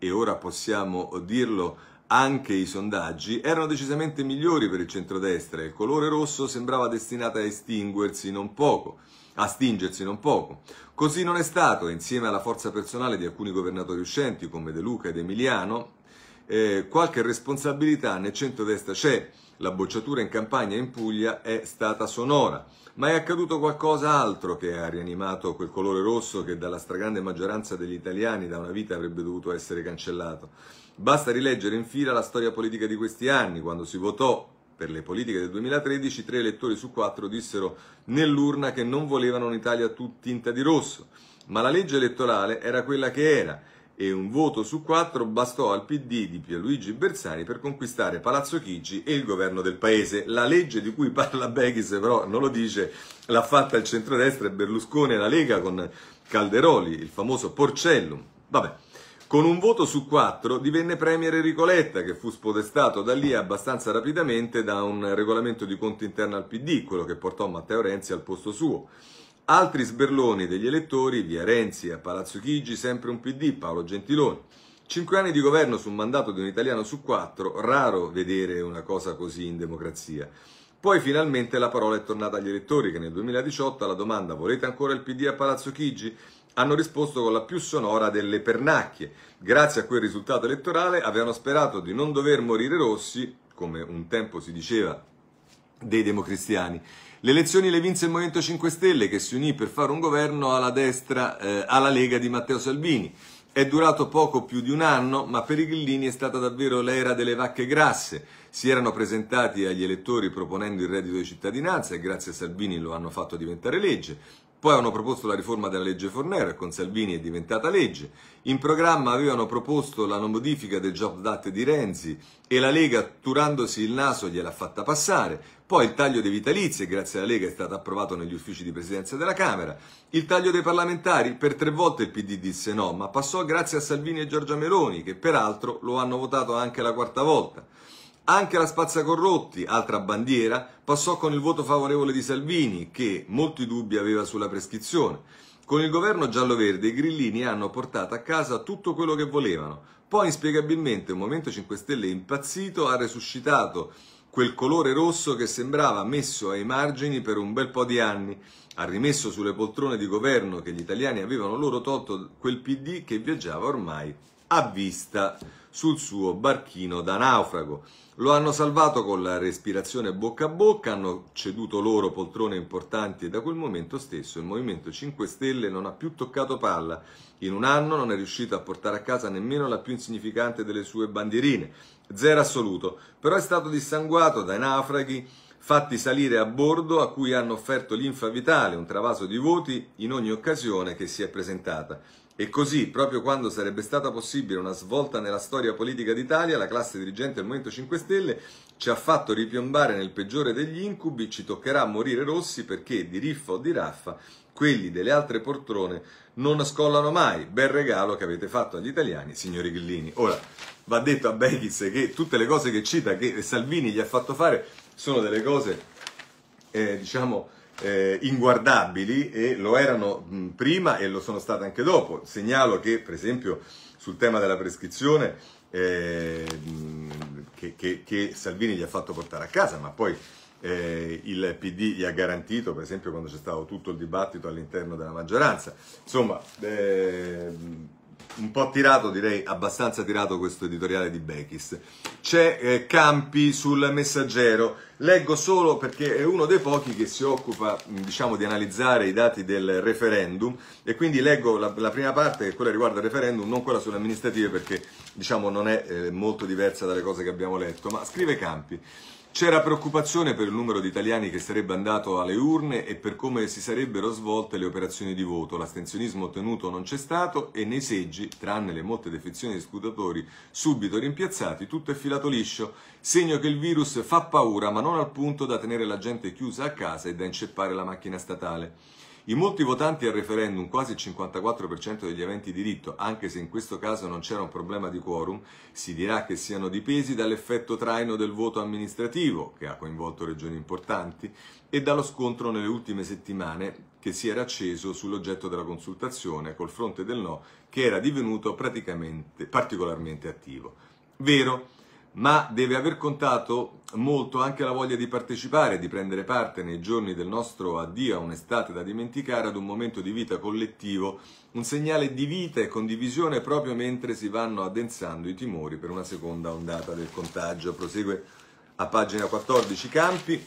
e ora possiamo dirlo anche i sondaggi, erano decisamente migliori per il centrodestra e il colore rosso sembrava destinato a estinguersi non poco a stingersi non poco. Così non è stato insieme alla forza personale di alcuni governatori uscenti come De Luca ed Emiliano, eh, qualche responsabilità nel centrodestra c'è. La bocciatura in campagna in Puglia è stata sonora, ma è accaduto qualcosa altro che ha rianimato quel colore rosso che dalla stragrande maggioranza degli italiani da una vita avrebbe dovuto essere cancellato. Basta rileggere in fila la storia politica di questi anni, quando si votò per le politiche del 2013, tre elettori su quattro dissero nell'urna che non volevano un'Italia tutta tinta di rosso. Ma la legge elettorale era quella che era e un voto su quattro bastò al PD di Pierluigi Bersani per conquistare Palazzo Chigi e il governo del paese. La legge di cui parla Beghis però non lo dice, l'ha fatta il centrodestra e Berlusconi e la Lega con Calderoli, il famoso Porcellum. Vabbè. Con un voto su quattro divenne premier Enrico Letta, che fu spodestato da lì abbastanza rapidamente da un regolamento di conto interno al PD, quello che portò Matteo Renzi al posto suo. Altri sberloni degli elettori, via Renzi a Palazzo Chigi, sempre un PD, Paolo Gentiloni. Cinque anni di governo su un mandato di un italiano su quattro, raro vedere una cosa così in democrazia. Poi finalmente la parola è tornata agli elettori che nel 2018 alla domanda volete ancora il PD a Palazzo Chigi? hanno risposto con la più sonora delle pernacchie. Grazie a quel risultato elettorale avevano sperato di non dover morire rossi, come un tempo si diceva, dei democristiani. Le elezioni le vinse il Movimento 5 Stelle che si unì per fare un governo alla destra, eh, alla Lega di Matteo Salvini. È durato poco più di un anno, ma per i grillini è stata davvero l'era delle vacche grasse. Si erano presentati agli elettori proponendo il reddito di cittadinanza e grazie a Salvini lo hanno fatto diventare legge. Poi hanno proposto la riforma della legge Fornero e con Salvini è diventata legge. In programma avevano proposto la modifica del Job Act di Renzi e la Lega, turandosi il naso, gliel'ha fatta passare. Poi il taglio dei vitalizi, grazie alla Lega, è stato approvato negli uffici di presidenza della Camera. Il taglio dei parlamentari, per tre volte il PD disse no, ma passò grazie a Salvini e Giorgia Meloni, che peraltro lo hanno votato anche la quarta volta. Anche la spazzacorrotti, altra bandiera, passò con il voto favorevole di Salvini, che molti dubbi aveva sulla prescrizione. Con il governo giallo-verde i grillini hanno portato a casa tutto quello che volevano. Poi inspiegabilmente un Movimento 5 Stelle impazzito ha resuscitato quel colore rosso che sembrava messo ai margini per un bel po' di anni. Ha rimesso sulle poltrone di governo che gli italiani avevano loro tolto quel PD che viaggiava ormai a vista sul suo barchino da naufrago. Lo hanno salvato con la respirazione bocca a bocca, hanno ceduto loro poltrone importanti e da quel momento stesso il Movimento 5 Stelle non ha più toccato palla. In un anno non è riuscito a portare a casa nemmeno la più insignificante delle sue bandierine. Zero assoluto, però è stato dissanguato dai naufraghi fatti salire a bordo a cui hanno offerto l'infa vitale, un travaso di voti in ogni occasione che si è presentata. E così, proprio quando sarebbe stata possibile una svolta nella storia politica d'Italia, la classe dirigente del Movimento 5 Stelle ci ha fatto ripiombare nel peggiore degli incubi, ci toccherà morire rossi perché di riffa o di raffa quelli delle altre portrone non scollano mai. Bel regalo che avete fatto agli italiani, signori Grillini. Ora, va detto a Beghis che tutte le cose che cita, che Salvini gli ha fatto fare, sono delle cose, eh, diciamo eh, inguardabili e lo erano mh, prima e lo sono state anche dopo. Segnalo che, per esempio, sul tema della prescrizione eh, che, che, che, Salvini gli ha fatto portare a casa, ma poi eh, il PD gli ha garantito, per esempio, quando c'è stato tutto il dibattito all'interno della maggioranza. Insomma, eh, un po' tirato, direi abbastanza tirato questo editoriale di Bechis. C'è eh, Campi sul Messaggero, leggo solo perché è uno dei pochi che si occupa mm, diciamo, di analizzare i dati del referendum e quindi leggo la, la prima parte che quella riguarda il referendum, non quella sulle amministrative perché diciamo, non è eh, molto diversa dalle cose che abbiamo letto, ma scrive Campi. C'era preoccupazione per il numero di italiani che sarebbe andato alle urne e per come si sarebbero svolte le operazioni di voto. L'astensionismo ottenuto non c'è stato e nei seggi, tranne le molte defezioni di scrutatori subito rimpiazzati, tutto è filato liscio, segno che il virus fa paura ma non al punto da tenere la gente chiusa a casa e da inceppare la macchina statale. I molti votanti al referendum, quasi il 54% degli aventi diritto, anche se in questo caso non c'era un problema di quorum, si dirà che siano dipesi dall'effetto traino del voto amministrativo, che ha coinvolto regioni importanti, e dallo scontro nelle ultime settimane che si era acceso sull'oggetto della consultazione col fronte del no, che era divenuto praticamente particolarmente attivo. Vero, ma deve aver contato molto anche la voglia di partecipare, di prendere parte nei giorni del nostro addio a un'estate da dimenticare, ad un momento di vita collettivo, un segnale di vita e condivisione proprio mentre si vanno addensando i timori per una seconda ondata del contagio. Prosegue a pagina 14 Campi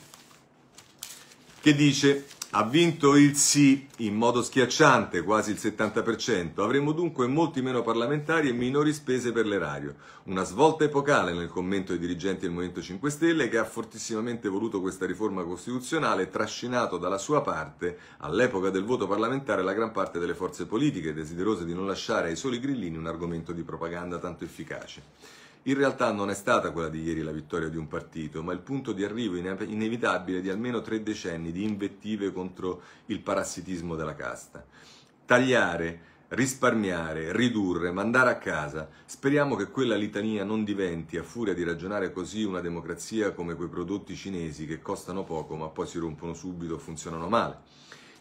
che dice ha vinto il sì in modo schiacciante, quasi il 70%. Avremo dunque molti meno parlamentari e minori spese per l'erario. Una svolta epocale nel commento dei dirigenti del Movimento 5 Stelle che ha fortissimamente voluto questa riforma costituzionale, trascinato dalla sua parte, all'epoca del voto parlamentare, la gran parte delle forze politiche, desiderose di non lasciare ai soli grillini un argomento di propaganda tanto efficace. In realtà non è stata quella di ieri la vittoria di un partito, ma il punto di arrivo inevitabile di almeno tre decenni di invettive contro il parassitismo della casta. Tagliare risparmiare, ridurre, mandare a casa. Speriamo che quella litania non diventi, a furia di ragionare così, una democrazia come quei prodotti cinesi che costano poco ma poi si rompono subito o funzionano male.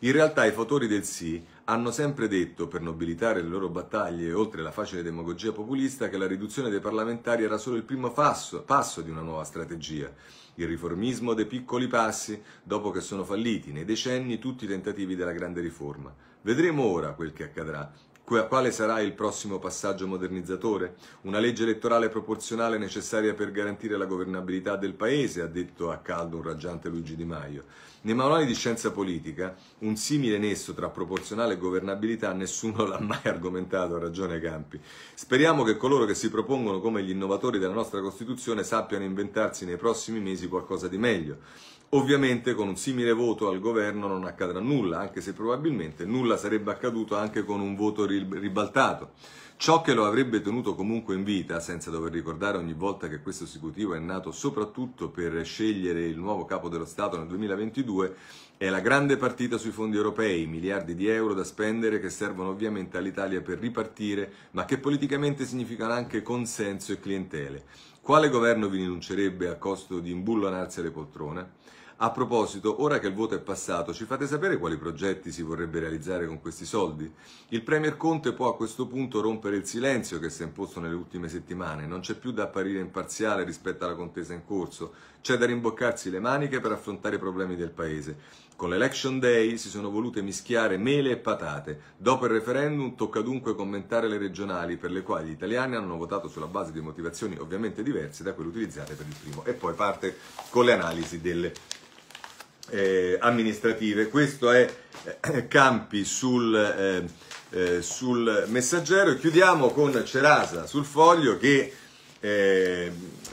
In realtà i fautori del sì hanno sempre detto, per nobilitare le loro battaglie, oltre la facile demagogia populista, che la riduzione dei parlamentari era solo il primo passo, passo di una nuova strategia. Il riformismo dei piccoli passi, dopo che sono falliti nei decenni tutti i tentativi della grande riforma. Vedremo ora quel che accadrà, quale sarà il prossimo passaggio modernizzatore? Una legge elettorale proporzionale necessaria per garantire la governabilità del Paese, ha detto a caldo un raggiante Luigi Di Maio. Nei manuali di scienza politica un simile nesso tra proporzionale e governabilità nessuno l'ha mai argomentato, ha ragione Campi. Speriamo che coloro che si propongono come gli innovatori della nostra Costituzione sappiano inventarsi nei prossimi mesi qualcosa di meglio. Ovviamente con un simile voto al governo non accadrà nulla, anche se probabilmente nulla sarebbe accaduto anche con un voto ribaltato. Ciò che lo avrebbe tenuto comunque in vita, senza dover ricordare ogni volta che questo esecutivo è nato soprattutto per scegliere il nuovo capo dello Stato nel 2022, è la grande partita sui fondi europei, miliardi di euro da spendere che servono ovviamente all'Italia per ripartire, ma che politicamente significano anche consenso e clientele. Quale governo vi rinuncerebbe a costo di imbullonarsi alle poltrone? A proposito, ora che il voto è passato, ci fate sapere quali progetti si vorrebbe realizzare con questi soldi? Il Premier Conte può a questo punto rompere il silenzio che si è imposto nelle ultime settimane, non c'è più da apparire imparziale rispetto alla contesa in corso, c'è da rimboccarsi le maniche per affrontare i problemi del Paese. Con l'election day si sono volute mischiare mele e patate. Dopo il referendum tocca dunque commentare le regionali per le quali gli italiani hanno votato sulla base di motivazioni ovviamente diverse da quelle utilizzate per il primo. E poi parte con le analisi delle eh, amministrative. Questo è eh, Campi sul, eh, eh sul messaggero. E chiudiamo con Cerasa sul foglio che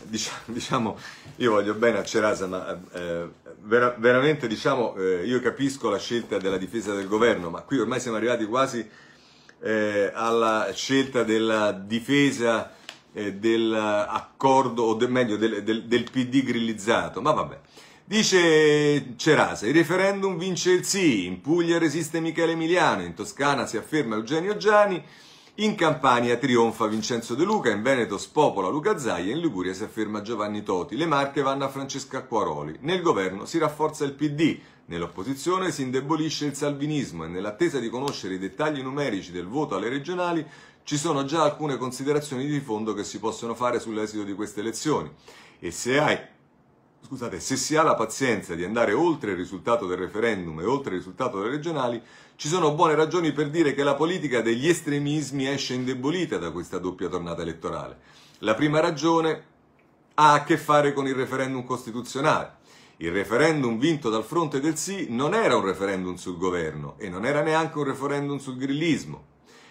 diciamo, diciamo, io voglio bene a Cerasa ma eh, vera, veramente diciamo, eh, io capisco la scelta della difesa del governo, ma qui ormai siamo arrivati quasi eh, alla scelta della difesa eh, dell'accordo, o de, meglio del, del, del, PD grillizzato, ma vabbè. Dice Cerasa, il referendum vince il sì, in Puglia resiste Michele Emiliano, in Toscana si afferma Eugenio Gianni, in Campania trionfa Vincenzo De Luca, in Veneto spopola Luca Zaia, in Liguria si afferma Giovanni Toti, le Marche vanno a Francesca Acquaroli, nel governo si rafforza il PD, nell'opposizione si indebolisce il salvinismo e nell'attesa di conoscere i dettagli numerici del voto alle regionali ci sono già alcune considerazioni di fondo che si possono fare sull'esito di queste elezioni. E se hai scusate, se si ha la pazienza di andare oltre il risultato del referendum e oltre il risultato delle regionali, ci sono buone ragioni per dire che la politica degli estremismi esce indebolita da questa doppia tornata elettorale. La prima ragione ha a che fare con il referendum costituzionale. Il referendum vinto dal fronte del sì non era un referendum sul governo e non era neanche un referendum sul grillismo.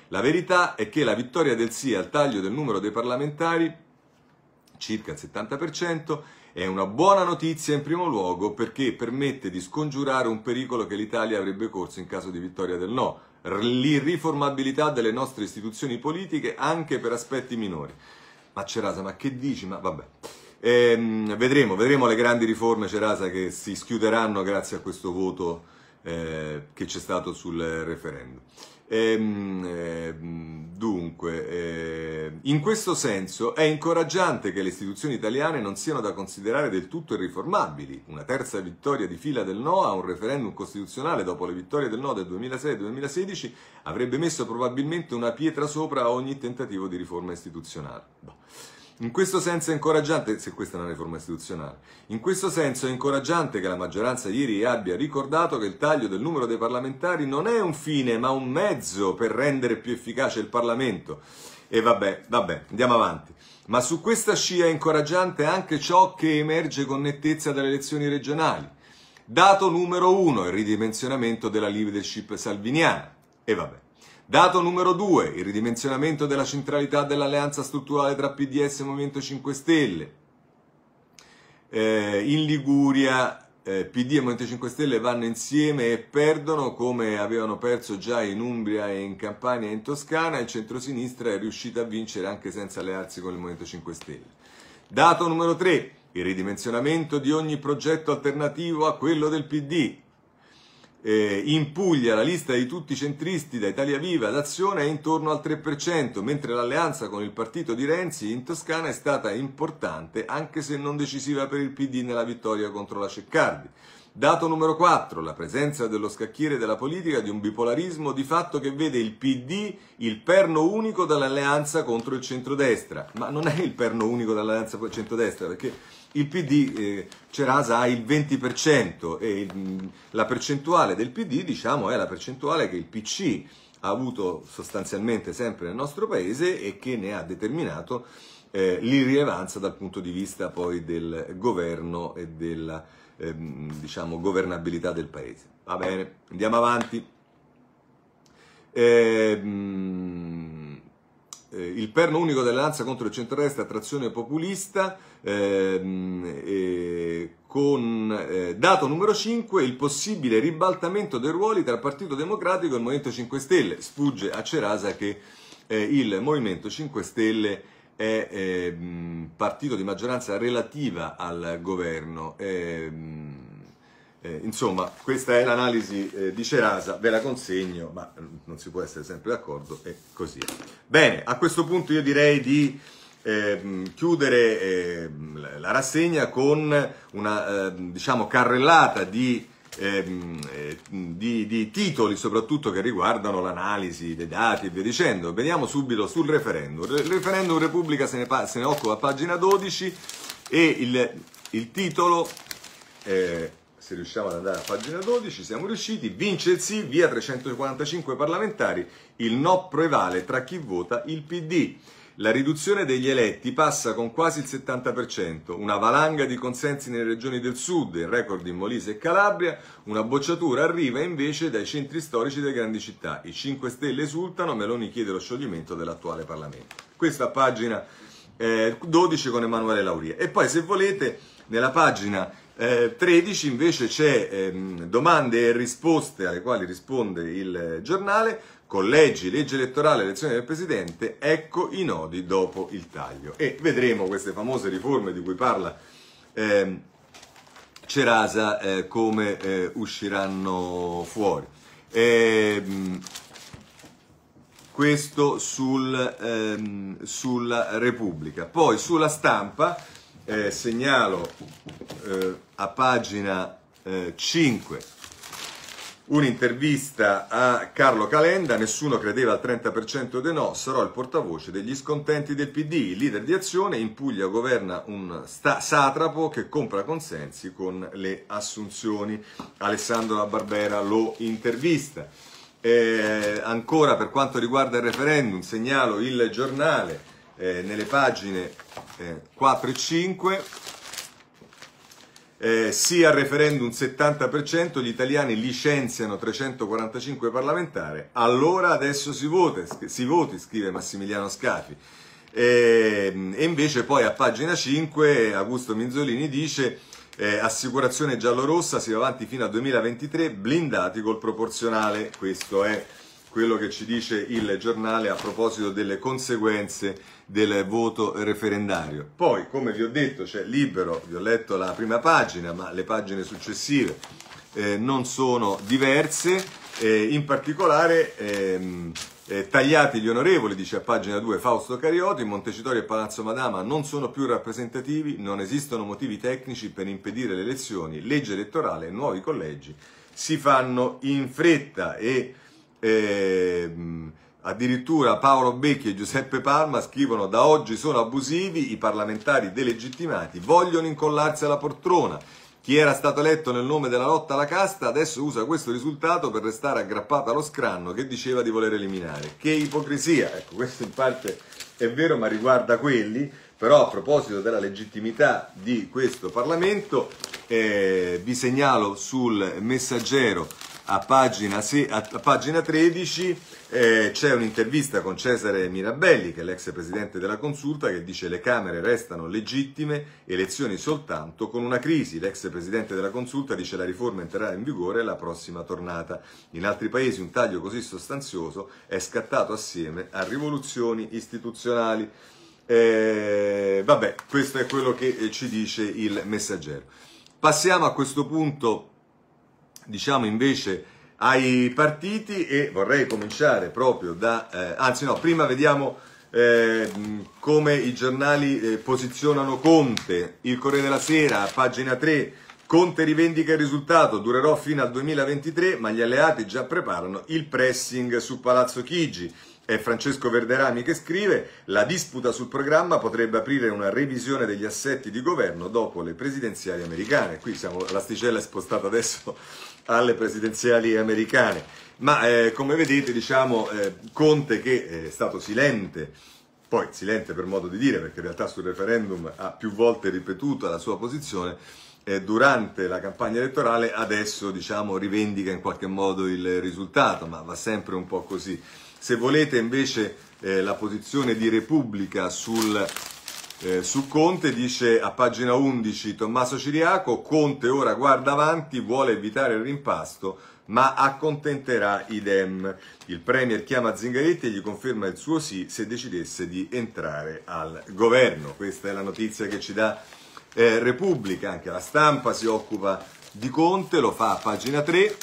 La verità è che la vittoria del sì al taglio del numero dei parlamentari, circa il 70%, è una buona notizia in primo luogo perché permette di scongiurare un pericolo che l'Italia avrebbe corso in caso di vittoria del no, l'irriformabilità delle nostre istituzioni politiche anche per aspetti minori. Ma Cerasa, ma che dici? Ma vabbè. Ehm, vedremo, vedremo le grandi riforme Cerasa che si schiuderanno grazie a questo voto eh, che c'è stato sul referendum. Ehm, ehm, dunque, eh, in questo senso è incoraggiante che le istituzioni italiane non siano da considerare del tutto irriformabili. Una terza vittoria di fila del no a un referendum costituzionale dopo le vittorie del no del 2006 2016 avrebbe messo probabilmente una pietra sopra ogni tentativo di riforma istituzionale. Boh. In questo senso è incoraggiante, se questa è una riforma istituzionale, in questo senso è incoraggiante che la maggioranza ieri abbia ricordato che il taglio del numero dei parlamentari non è un fine ma un mezzo per rendere più efficace il Parlamento. E vabbè, vabbè, andiamo avanti. Ma su questa scia è incoraggiante anche ciò che emerge con nettezza dalle elezioni regionali. Dato numero uno, il ridimensionamento della leadership salviniana. E vabbè. Dato numero due, il ridimensionamento della centralità dell'alleanza strutturale tra PDS e Movimento 5 Stelle. Eh, in Liguria eh, PD e Movimento 5 Stelle vanno insieme e perdono come avevano perso già in Umbria e in Campania e in Toscana, il centrosinistra è riuscito a vincere anche senza allearsi con il Movimento 5 Stelle. Dato numero 3, il ridimensionamento di ogni progetto alternativo a quello del PD eh, in Puglia la lista di tutti i centristi da Italia Viva ad Azione è intorno al 3%, mentre l'alleanza con il partito di Renzi in Toscana è stata importante, anche se non decisiva per il PD nella vittoria contro la Ceccardi. Dato numero 4, la presenza dello scacchiere della politica di un bipolarismo di fatto che vede il PD il perno unico dall'alleanza contro il centrodestra. Ma non è il perno unico dall'alleanza contro il centrodestra, perché il PD, eh, Cerasa ha il 20% e il, mm, la percentuale del PD diciamo, è la percentuale che il PC ha avuto sostanzialmente sempre nel nostro paese e che ne ha determinato eh, l'irrilevanza dal punto di vista poi del governo e della ehm, diciamo, governabilità del paese. Va bene, andiamo avanti. Ehm, eh, il perno unico dell'alleanza contro il centro centrodestra, trazione populista, eh, con eh, dato numero 5 il possibile ribaltamento dei ruoli tra il Partito Democratico e il Movimento 5 Stelle. Sfugge a Cerasa che eh, il Movimento 5 Stelle è ehm, partito di maggioranza relativa al governo. Ehm, eh, insomma, questa è l'analisi eh, di Cerasa, ve la consegno, ma mm, non si può essere sempre d'accordo e così è. Bene, a questo punto io direi di Ehm, chiudere eh, la rassegna con una eh, diciamo, carrellata di, ehm, eh, di, di, titoli soprattutto che riguardano l'analisi dei dati e via dicendo. Vediamo subito sul referendum. Il referendum Repubblica se ne, se ne occupa a pagina 12 e il, il titolo eh, se riusciamo ad andare a pagina 12, siamo riusciti, vince il sì, via 345 parlamentari, il no prevale tra chi vota il PD. La riduzione degli eletti passa con quasi il 70%, una valanga di consensi nelle regioni del sud, il record in Molise e Calabria, una bocciatura arriva invece dai centri storici delle grandi città. I 5 Stelle esultano, Meloni chiede lo scioglimento dell'attuale Parlamento. Questa pagina eh, 12 con Emanuele Lauria. E poi se volete nella pagina eh, 13 invece c'è ehm, domande e risposte alle quali risponde il eh, giornale collegi, legge elettorale, elezione del presidente, ecco i nodi dopo il taglio. E vedremo queste famose riforme di cui parla ehm, Cerasa eh, come eh, usciranno fuori. Ehm, questo sul, ehm, sulla Repubblica. Poi sulla stampa eh, segnalo eh, a pagina 5 eh, un'intervista a Carlo Calenda, nessuno credeva al 30% dei no, sarò il portavoce degli scontenti del PD, il leader di azione, in Puglia governa un sta- satrapo che compra consensi con le assunzioni. Alessandro La Barbera lo intervista. Eh, ancora per quanto riguarda il referendum, segnalo il giornale eh, nelle pagine eh, 4 e 5 eh, sì al referendum 70%, gli italiani licenziano 345 parlamentari, allora adesso si, vota, si voti, scrive Massimiliano Scafi. E, ehm, e, invece poi a pagina 5 Augusto Minzolini dice eh, assicurazione giallorossa si va avanti fino al 2023 blindati col proporzionale, questo è quello che ci dice il giornale a proposito delle conseguenze del voto referendario. Poi, come vi ho detto, c'è Libero, vi ho letto la prima pagina, ma le pagine successive eh, non sono diverse, eh, in particolare... Ehm, eh, tagliati gli onorevoli, dice a pagina 2 Fausto Carioti, Montecitorio e Palazzo Madama non sono più rappresentativi, non esistono motivi tecnici per impedire le elezioni, legge elettorale, nuovi collegi, si fanno in fretta e Ehm, addirittura Paolo Becchi e Giuseppe Palma scrivono da oggi sono abusivi i parlamentari delegittimati, vogliono incollarsi alla poltrona. Chi era stato eletto nel nome della lotta alla casta adesso usa questo risultato per restare aggrappato allo scranno che diceva di voler eliminare. Che ipocrisia! Ecco, questo in parte è vero, ma riguarda quelli. Però a proposito della legittimità di questo Parlamento, eh, vi segnalo sul messaggero a pagina, sì, a, a pagina 13 eh, c'è un'intervista con Cesare Mirabelli, che è l'ex presidente della Consulta, che dice le Camere restano legittime, elezioni soltanto con una crisi. L'ex presidente della Consulta dice la riforma entrerà in vigore la prossima tornata. In altri paesi un taglio così sostanzioso è scattato assieme a rivoluzioni istituzionali. Eh, vabbè, questo è quello che eh, ci dice il messaggero. Passiamo a questo punto diciamo invece ai partiti e vorrei cominciare proprio da... Eh, anzi no, prima vediamo eh, come i giornali eh, posizionano Conte, il Corriere della Sera, pagina 3, Conte rivendica il risultato, durerò fino al 2023, ma gli alleati già preparano il pressing su Palazzo Chigi. È Francesco Verderami che scrive la disputa sul programma potrebbe aprire una revisione degli assetti di governo dopo le presidenziali americane. Qui siamo, l'asticella è spostata adesso alle presidenziali americane. Ma eh, come vedete, diciamo, eh, Conte che eh, è stato silente, poi silente per modo di dire, perché in realtà sul referendum ha più volte ripetuto la sua posizione, eh, durante la campagna elettorale adesso diciamo, rivendica in qualche modo il risultato, ma va sempre un po' così. Se volete invece eh, la posizione di Repubblica sul, eh, su Conte, dice a pagina 11 Tommaso Ciriaco, Conte ora guarda avanti, vuole evitare il rimpasto, ma accontenterà idem. Il Premier chiama Zingaretti e gli conferma il suo sì se decidesse di entrare al governo. Questa è la notizia che ci dà eh, Repubblica, anche la stampa si occupa di Conte, lo fa a pagina 3.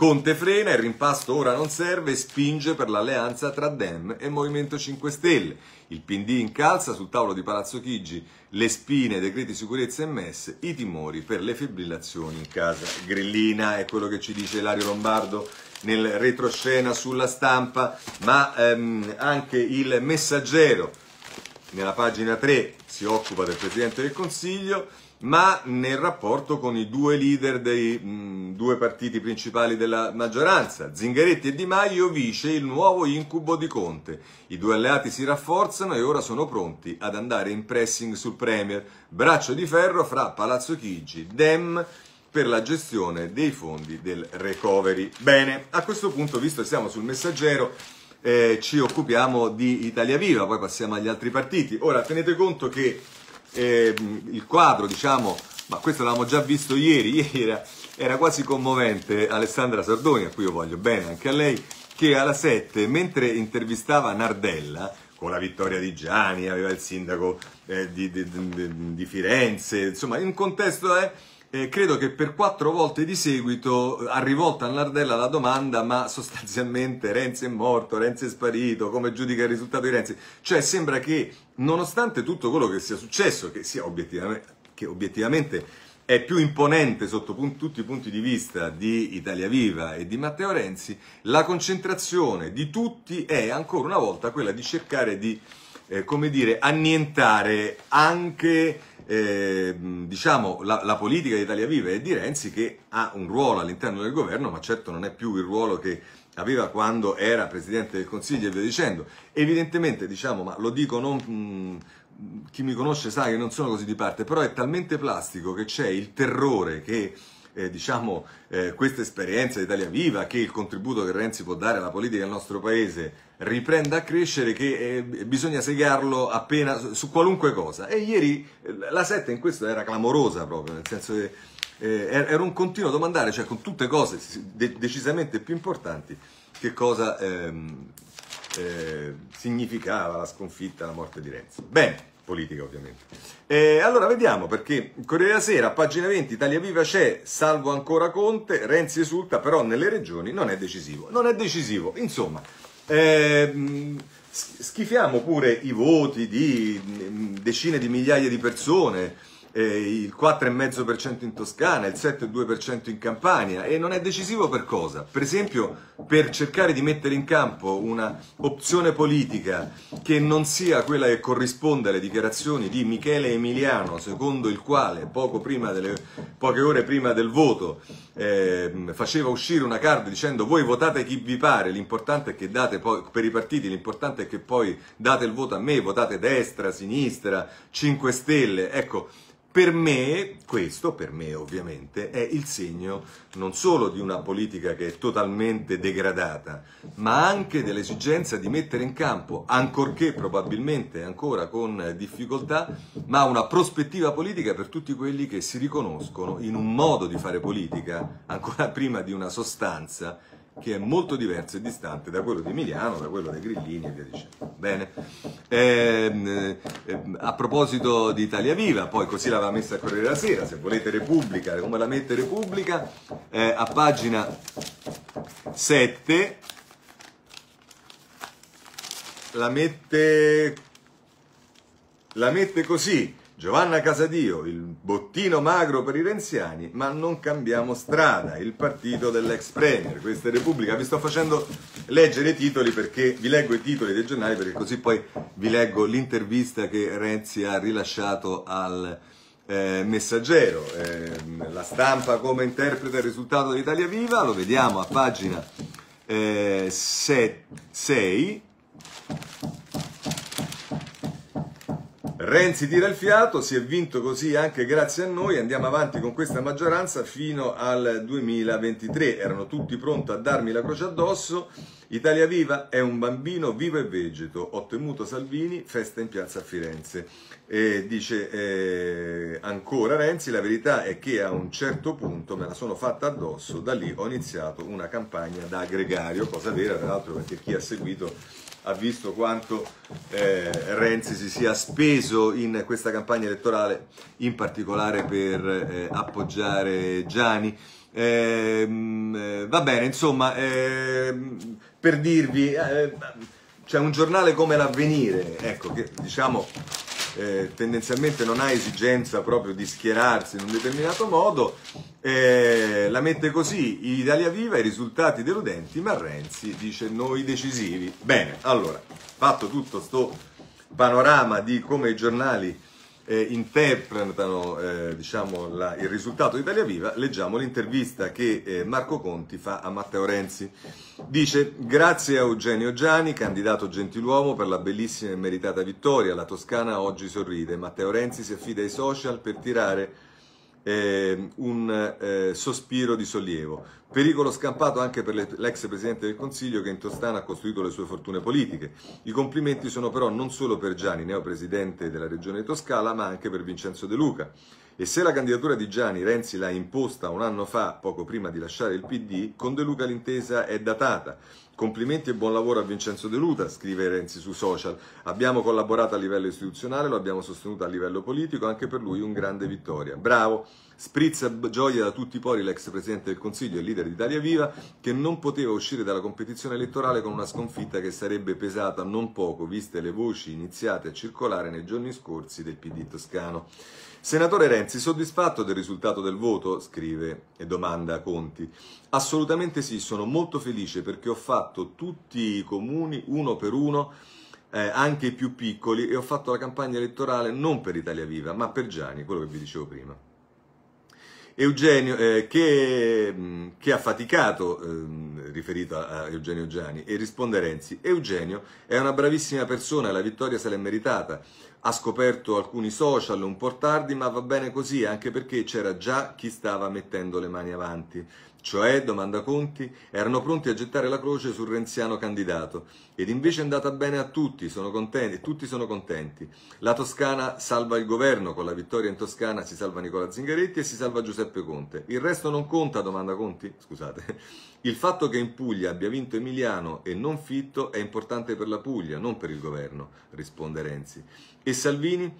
Conte frena, il rimpasto ora non serve e spinge per l'alleanza tra Dem e Movimento 5 Stelle. Il PD incalza sul tavolo di Palazzo Chigi le spine, decreti sicurezza e MES, i timori per le fibrillazioni in casa grillina, è quello che ci dice Lario Lombardo nel retroscena sulla stampa, ma ehm, anche il messaggero nella pagina 3 si occupa del Presidente del Consiglio ma nel rapporto con i due leader dei mh, mm, due partiti principali della maggioranza, Zingaretti e Di Maio, vice il nuovo incubo di Conte. I due alleati si rafforzano e ora sono pronti ad andare in pressing sul Premier. Braccio di ferro fra Palazzo Chigi, Dem per la gestione dei fondi del recovery. Bene, a questo punto, visto che siamo sul messaggero, eh, ci occupiamo di Italia Viva, poi passiamo agli altri partiti. Ora, tenete conto che eh, il quadro, diciamo, ma questo l'avevamo già visto ieri, ieri era, era quasi commovente Alessandra Sardoni, a cui io voglio bene anche a lei, che alla 7, mentre intervistava Nardella, con la vittoria di Gianni, aveva il sindaco eh, di, di, di, di, Firenze, insomma, in un contesto... Eh, eh, credo che per quattro volte di seguito eh, ha rivolto a Nardella la domanda, ma sostanzialmente Renzi è morto, Renzi è sparito, come giudica il risultato di Renzi? Cioè sembra che nonostante tutto quello che sia successo, che, sia obiettivamente, che obiettivamente è più imponente sotto pun- tutti i punti di vista di Italia Viva e di Matteo Renzi, la concentrazione di tutti è ancora una volta quella di cercare di, eh, come dire, annientare anche eh, diciamo, la, la, politica di Italia Viva e di Renzi che ha un ruolo all'interno del governo, ma certo non è più il ruolo che aveva quando era Presidente del Consiglio e via dicendo. Evidentemente, diciamo, ma lo dico non... Mh, chi mi conosce sa che non sono così di parte, però è talmente plastico che c'è il terrore che eh, diciamo, eh, questa esperienza di Italia Viva, che il contributo che Renzi può dare alla politica del nostro paese riprenda a crescere, che eh, bisogna segarlo appena su, su qualunque cosa. E ieri eh, la setta in questo era clamorosa proprio, nel senso che eh, er, era un continuo domandare, cioè con tutte cose de decisamente più importanti, che cosa ehm, eh, significava la sconfitta, la morte di Renzi. Bene politica ovviamente. Eh, allora vediamo perché Corriere della Sera, pagina 20, Italia Viva c'è, salvo ancora Conte, Renzi esulta, però nelle regioni non è decisivo. Non è decisivo, insomma, eh, schifiamo pure i voti di mm, decine di migliaia di persone il 4,5% in Toscana, il 7,2% in Campania e non è decisivo per cosa? Per esempio per cercare di mettere in campo un'opzione politica che non sia quella che corrisponde alle dichiarazioni di Michele Emiliano, secondo il quale delle, poche ore prima del voto eh, faceva uscire una card dicendo voi votate chi vi pare, l'importante è che date poi, per i partiti, l'importante è che poi date il voto a me, votate destra, sinistra, 5 Stelle, ecco per me, questo, per me ovviamente, è il segno non solo di una politica che è totalmente degradata, ma anche dell'esigenza di mettere in campo, ancorché probabilmente ancora con difficoltà, ma una prospettiva politica per tutti quelli che si riconoscono in un modo di fare politica, ancora prima di una sostanza, che è molto diverso e distante da quello di Emiliano, da quello dei Grillini e via dicendo. Bene. Eh, eh, a proposito di Italia Viva, poi così l'aveva messa a Corriere la Sera, se volete Repubblica, come la mette Repubblica, eh, a pagina 7 la mette, la mette così, Giovanna Casadio, il bottino magro per i renziani, ma non cambiamo strada, il partito dell'ex premier, questa è Repubblica. Vi sto facendo leggere i titoli perché vi leggo i titoli dei giornali perché così poi vi leggo l'intervista che Renzi ha rilasciato al eh, messaggero. Eh, la stampa come interpreta il risultato dell'Italia Viva, lo vediamo a pagina 6. Eh, Renzi tira il fiato, si è vinto così anche grazie a noi, andiamo avanti con questa maggioranza fino al 2023, erano tutti pronti a darmi la croce addosso, Italia Viva è un bambino vivo e vegeto, ho temuto Salvini, festa in piazza a Firenze. E dice eh, ancora Renzi, la verità è che a un certo punto me la sono fatta addosso, da lì ho iniziato una campagna da gregario, cosa vera tra l'altro perché chi ha seguito ha visto quanto eh, Renzi si sia speso in questa campagna elettorale, in particolare per eh, appoggiare Gianni. Ehm, eh, va bene, insomma, ehm, per dirvi, eh, c'è un giornale come l'avvenire, ecco, che diciamo eh, tendenzialmente non ha esigenza proprio di schierarsi in un determinato modo, eh, la mette così, Italia Viva, i risultati deludenti, ma Renzi dice noi decisivi. Bene, allora, fatto tutto questo panorama di come i giornali eh, interpretano eh, diciamo, la, il risultato di Italia Viva, leggiamo l'intervista che eh, Marco Conti fa a Matteo Renzi. Dice grazie a Eugenio Gianni, candidato gentiluomo per la bellissima e meritata vittoria, la Toscana oggi sorride, Matteo Renzi si affida ai social per tirare eh, un eh, sospiro di sollievo. Pericolo scampato anche per l'ex presidente del Consiglio che in Toscana ha costruito le sue fortune politiche. I complimenti sono però non solo per Gianni, neo presidente della regione Toscana, ma anche per Vincenzo De Luca. E se la candidatura di Gianni Renzi l'ha imposta un anno fa, poco prima di lasciare il PD, con De Luca l'intesa è datata. Complimenti e buon lavoro a Vincenzo De Luca, scrive Renzi su social. Abbiamo collaborato a livello istituzionale, lo abbiamo sostenuto a livello politico, anche per lui un grande vittoria. Bravo! Sprizza gioia da tutti i pori l'ex presidente del Consiglio e leader di Italia Viva, che non poteva uscire dalla competizione elettorale con una sconfitta che sarebbe pesata non poco, viste le voci iniziate a circolare nei giorni scorsi del PD toscano. Senatore Renzi, soddisfatto del risultato del voto? scrive e domanda Conti. Assolutamente sì, sono molto felice perché ho fatto tutti i comuni uno per uno, eh, anche i più piccoli, e ho fatto la campagna elettorale non per Italia Viva, ma per Gianni, quello che vi dicevo prima. Eugenio, eh, che, mm, che, ha faticato. Eh, riferito a Eugenio Giani, e risponde Renzi, Eugenio è una bravissima persona, la vittoria se l'è meritata, ha scoperto alcuni social un po' tardi, ma va bene così, anche perché c'era già chi stava mettendo le mani avanti cioè, domanda Conti, erano pronti a gettare la croce sul renziano candidato. Ed invece è andata bene a tutti, sono contenti, tutti sono contenti. La Toscana salva il governo, con la vittoria in Toscana si salva Nicola Zingaretti e si salva Giuseppe Conte. Il resto non conta, domanda Conti? Scusate. Il fatto che in Puglia abbia vinto Emiliano e non Fitto è importante per la Puglia, non per il governo, risponde Renzi. E Salvini?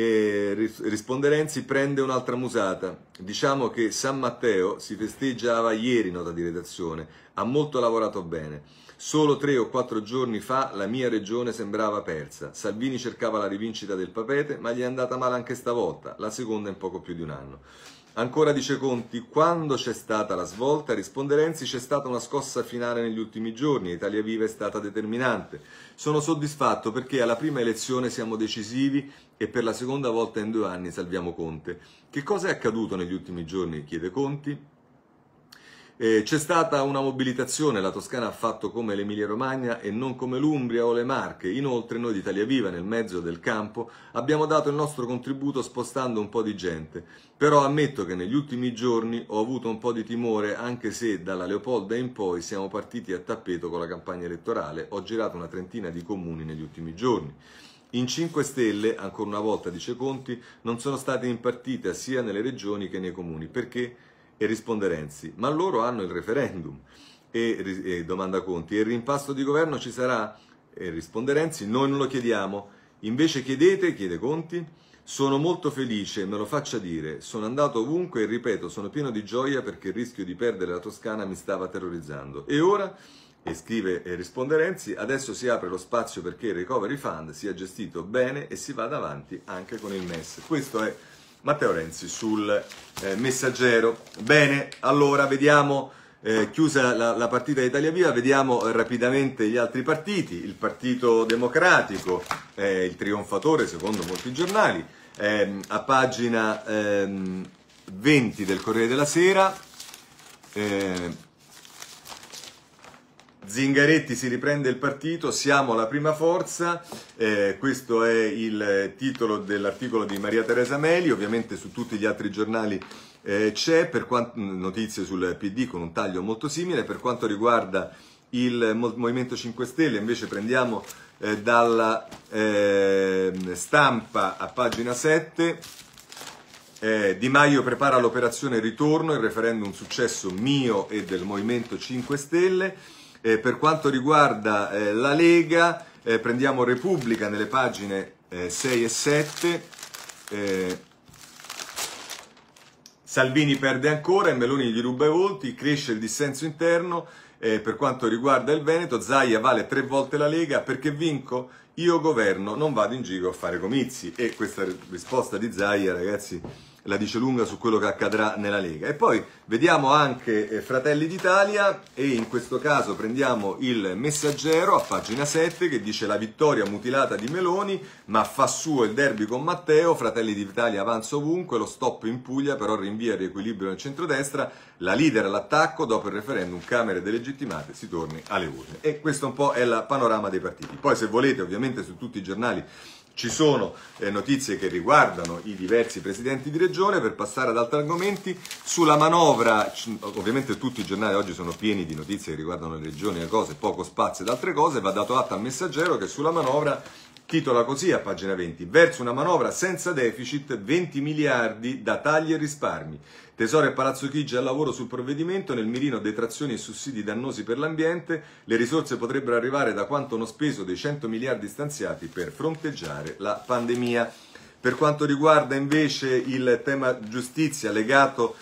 E risponde Renzi, prende un'altra musata. Diciamo che San Matteo si festeggiava ieri, nota di redazione, ha molto lavorato bene. Solo tre o quattro giorni fa la mia regione sembrava persa. Salvini cercava la rivincita del papete, ma gli è andata male anche stavolta, la seconda in poco più di un anno. Ancora dice Conti, quando c'è stata la svolta, risponde Renzi, c'è stata una scossa finale negli ultimi giorni, Italia Viva è stata determinante. Sono soddisfatto perché alla prima elezione siamo decisivi e per la seconda volta in due anni salviamo Conte. Che cosa è accaduto negli ultimi giorni? chiede Conti. Eh, c'è stata una mobilitazione, la Toscana ha fatto come l'Emilia Romagna e non come l'Umbria o le Marche. Inoltre noi di Italia Viva, nel mezzo del campo, abbiamo dato il nostro contributo spostando un po' di gente. Però ammetto che negli ultimi giorni ho avuto un po' di timore, anche se dalla Leopolda in poi siamo partiti a tappeto con la campagna elettorale. Ho girato una trentina di comuni negli ultimi giorni. In 5 Stelle, ancora una volta dice Conti, non sono state impartite sia nelle regioni che nei comuni, perché e risponde Renzi, ma loro hanno il referendum. E, e domanda Conti, e il rimpasto di governo ci sarà? E risponde Renzi, noi non lo chiediamo. Invece chiedete, chiede Conti, sono molto felice, me lo faccia dire, sono andato ovunque e ripeto, sono pieno di gioia perché il rischio di perdere la Toscana mi stava terrorizzando. E ora, e scrive e risponde Renzi, adesso si apre lo spazio perché il recovery fund sia gestito bene e si vada avanti anche con il MES. Questo è Matteo Renzi sul eh, messaggero. Bene, allora vediamo, eh, chiusa la, la partita Italia Viva, vediamo eh, rapidamente gli altri partiti. Il Partito Democratico, eh, il trionfatore secondo molti giornali, ehm, a pagina ehm, 20 del Corriere della Sera. Eh, Zingaretti si riprende il partito, siamo la prima forza, eh, questo è il titolo dell'articolo di Maria Teresa Meli, ovviamente su tutti gli altri giornali eh, c'è quant- notizie sul PD con un taglio molto simile, per quanto riguarda il Movimento 5 Stelle invece prendiamo eh, dalla ehm, stampa a pagina 7 eh, di Maio prepara l'operazione ritorno, il referendum successo mio e del Movimento 5 Stelle. Eh, per quanto riguarda eh, la Lega, eh, prendiamo Repubblica nelle pagine 6 eh, e 7. Eh, Salvini perde ancora e Meloni gli ruba i volti, cresce il dissenso interno. Eh, per quanto riguarda il Veneto, Zaia vale tre volte la Lega perché vinco, io governo, non vado in giro a fare comizi. E questa risposta di Zaia, ragazzi, la dice lunga su quello che accadrà nella Lega. E poi vediamo anche eh, Fratelli d'Italia e in questo caso prendiamo il messaggero a pagina 7 che dice la vittoria mutilata di Meloni, ma fa suo il derby con Matteo, Fratelli d'Italia avanza ovunque, lo stop in Puglia però rinvia il riequilibrio nel centrodestra, la leader all'attacco, dopo il referendum Camere delegittimate si torni alle urne. E questo un po' è il panorama dei partiti. Poi se volete ovviamente su tutti i giornali ci sono eh, notizie che riguardano i diversi presidenti di regione, per passare ad altri argomenti, sulla manovra, ovviamente tutti i giornali oggi sono pieni di notizie che riguardano le regioni e cose, poco spazio ed altre cose, va dato atto al messaggero che sulla manovra Titola così a pagina 20, verso una manovra senza deficit 20 miliardi da tagli e risparmi. Tesoro e Palazzo Chigi al lavoro sul provvedimento, nel mirino detrazioni e sussidi dannosi per l'ambiente, le risorse potrebbero arrivare da quanto non speso dei 100 miliardi stanziati per fronteggiare la pandemia. Per quanto riguarda invece il tema giustizia legato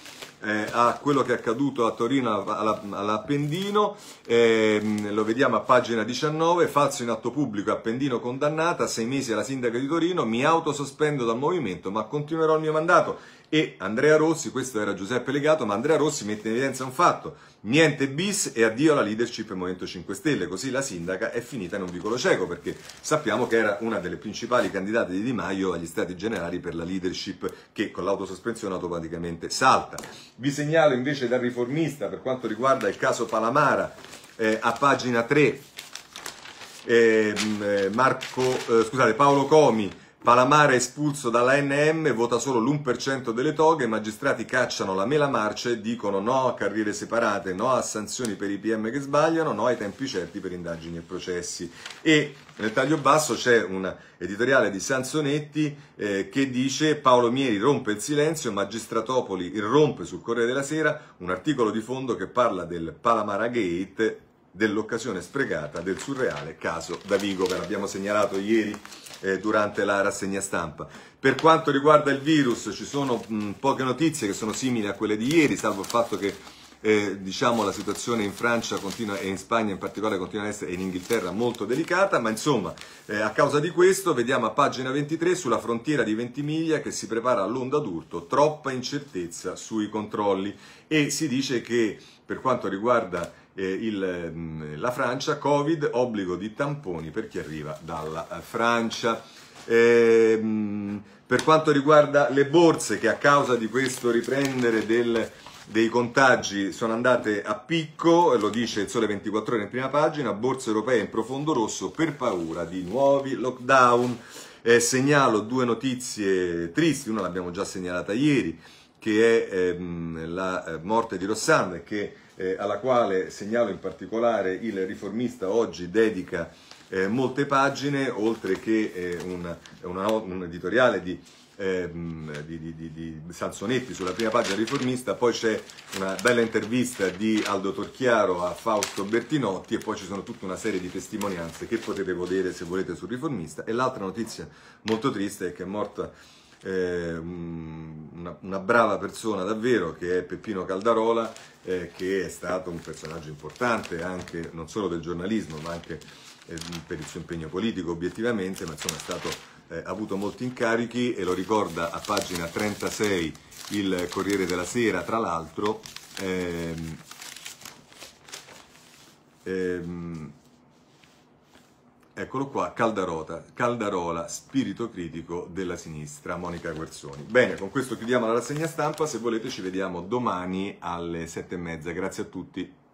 eh, a quello che è accaduto a Torino all'Appendino, eh, lo vediamo a pagina 19, falso in atto pubblico, Appendino condannata, sei mesi alla sindaca di Torino, mi autosospendo dal movimento ma continuerò il mio mandato e Andrea Rossi, questo era Giuseppe Legato, ma Andrea Rossi mette in evidenza un fatto, niente bis e addio alla leadership del Movimento 5 Stelle, così la sindaca è finita in un vicolo cieco, perché sappiamo che era una delle principali candidate di Di Maio agli stati generali per la leadership che con l'autosospensione automaticamente salta. Vi segnalo invece da riformista per quanto riguarda il caso Palamara, eh, a pagina 3, ehm, eh, Marco, eh, scusate, Paolo Comi, Palamara espulso dalla NM, vota solo l'1% delle toghe, i magistrati cacciano la mela marcia e dicono no a carriere separate, no a sanzioni per i PM che sbagliano, no ai tempi certi per indagini e processi. E nel taglio basso c'è un editoriale di Sanzonetti eh, che dice Paolo Mieri rompe il silenzio, Magistratopoli irrompe sul Corriere della Sera, un articolo di fondo che parla del Palamara Gate, dell'occasione sprecata del surreale caso Davigo, ve l'abbiamo segnalato ieri eh, durante la rassegna stampa. Per quanto riguarda il virus ci sono mh, mm, poche notizie che sono simili a quelle di ieri, salvo il fatto che eh, diciamo, la situazione in Francia continua, e in Spagna in particolare continua ad essere, e in Inghilterra, molto delicata, ma insomma, eh, a causa di questo, vediamo a pagina 23 sulla frontiera di Ventimiglia che si prepara all'onda d'urto, troppa incertezza sui controlli e si dice che per quanto riguarda eh, il, mm, la Francia, Covid, obbligo di tamponi per chi arriva dalla eh, Francia. Eh, per quanto riguarda le borse che a causa di questo riprendere del, dei contagi sono andate a picco, lo dice il Sole 24 ore in prima pagina, borse europee in profondo rosso per paura di nuovi lockdown. Eh, segnalo due notizie tristi, una l'abbiamo già segnalata ieri, che è ehm, la eh, morte di Rossanne, e che eh, alla quale segnalo in particolare il riformista oggi dedica eh, molte pagine, oltre che eh, un, una, un, editoriale di, ehm, di, di, di, Sansonetti sulla prima pagina riformista, poi c'è una bella intervista di Aldo Torchiaro a Fausto Bertinotti e poi ci sono tutta una serie di testimonianze che potete vedere se volete sul riformista e l'altra notizia molto triste è che è morta eh, una, una, brava persona davvero che è Peppino Caldarola, eh, che è stato un personaggio importante anche non solo del giornalismo ma anche eh, per il suo impegno politico obiettivamente, ma insomma è stato ha eh, avuto molti incarichi e lo ricorda a pagina 36 il Corriere della Sera, tra l'altro. Ehm, ehm, eccolo qua, Caldarota, Caldarola, spirito critico della sinistra, Monica Guerzoni. Bene, con questo chiudiamo la rassegna stampa, se volete ci vediamo domani alle sette e mezza, grazie a tutti.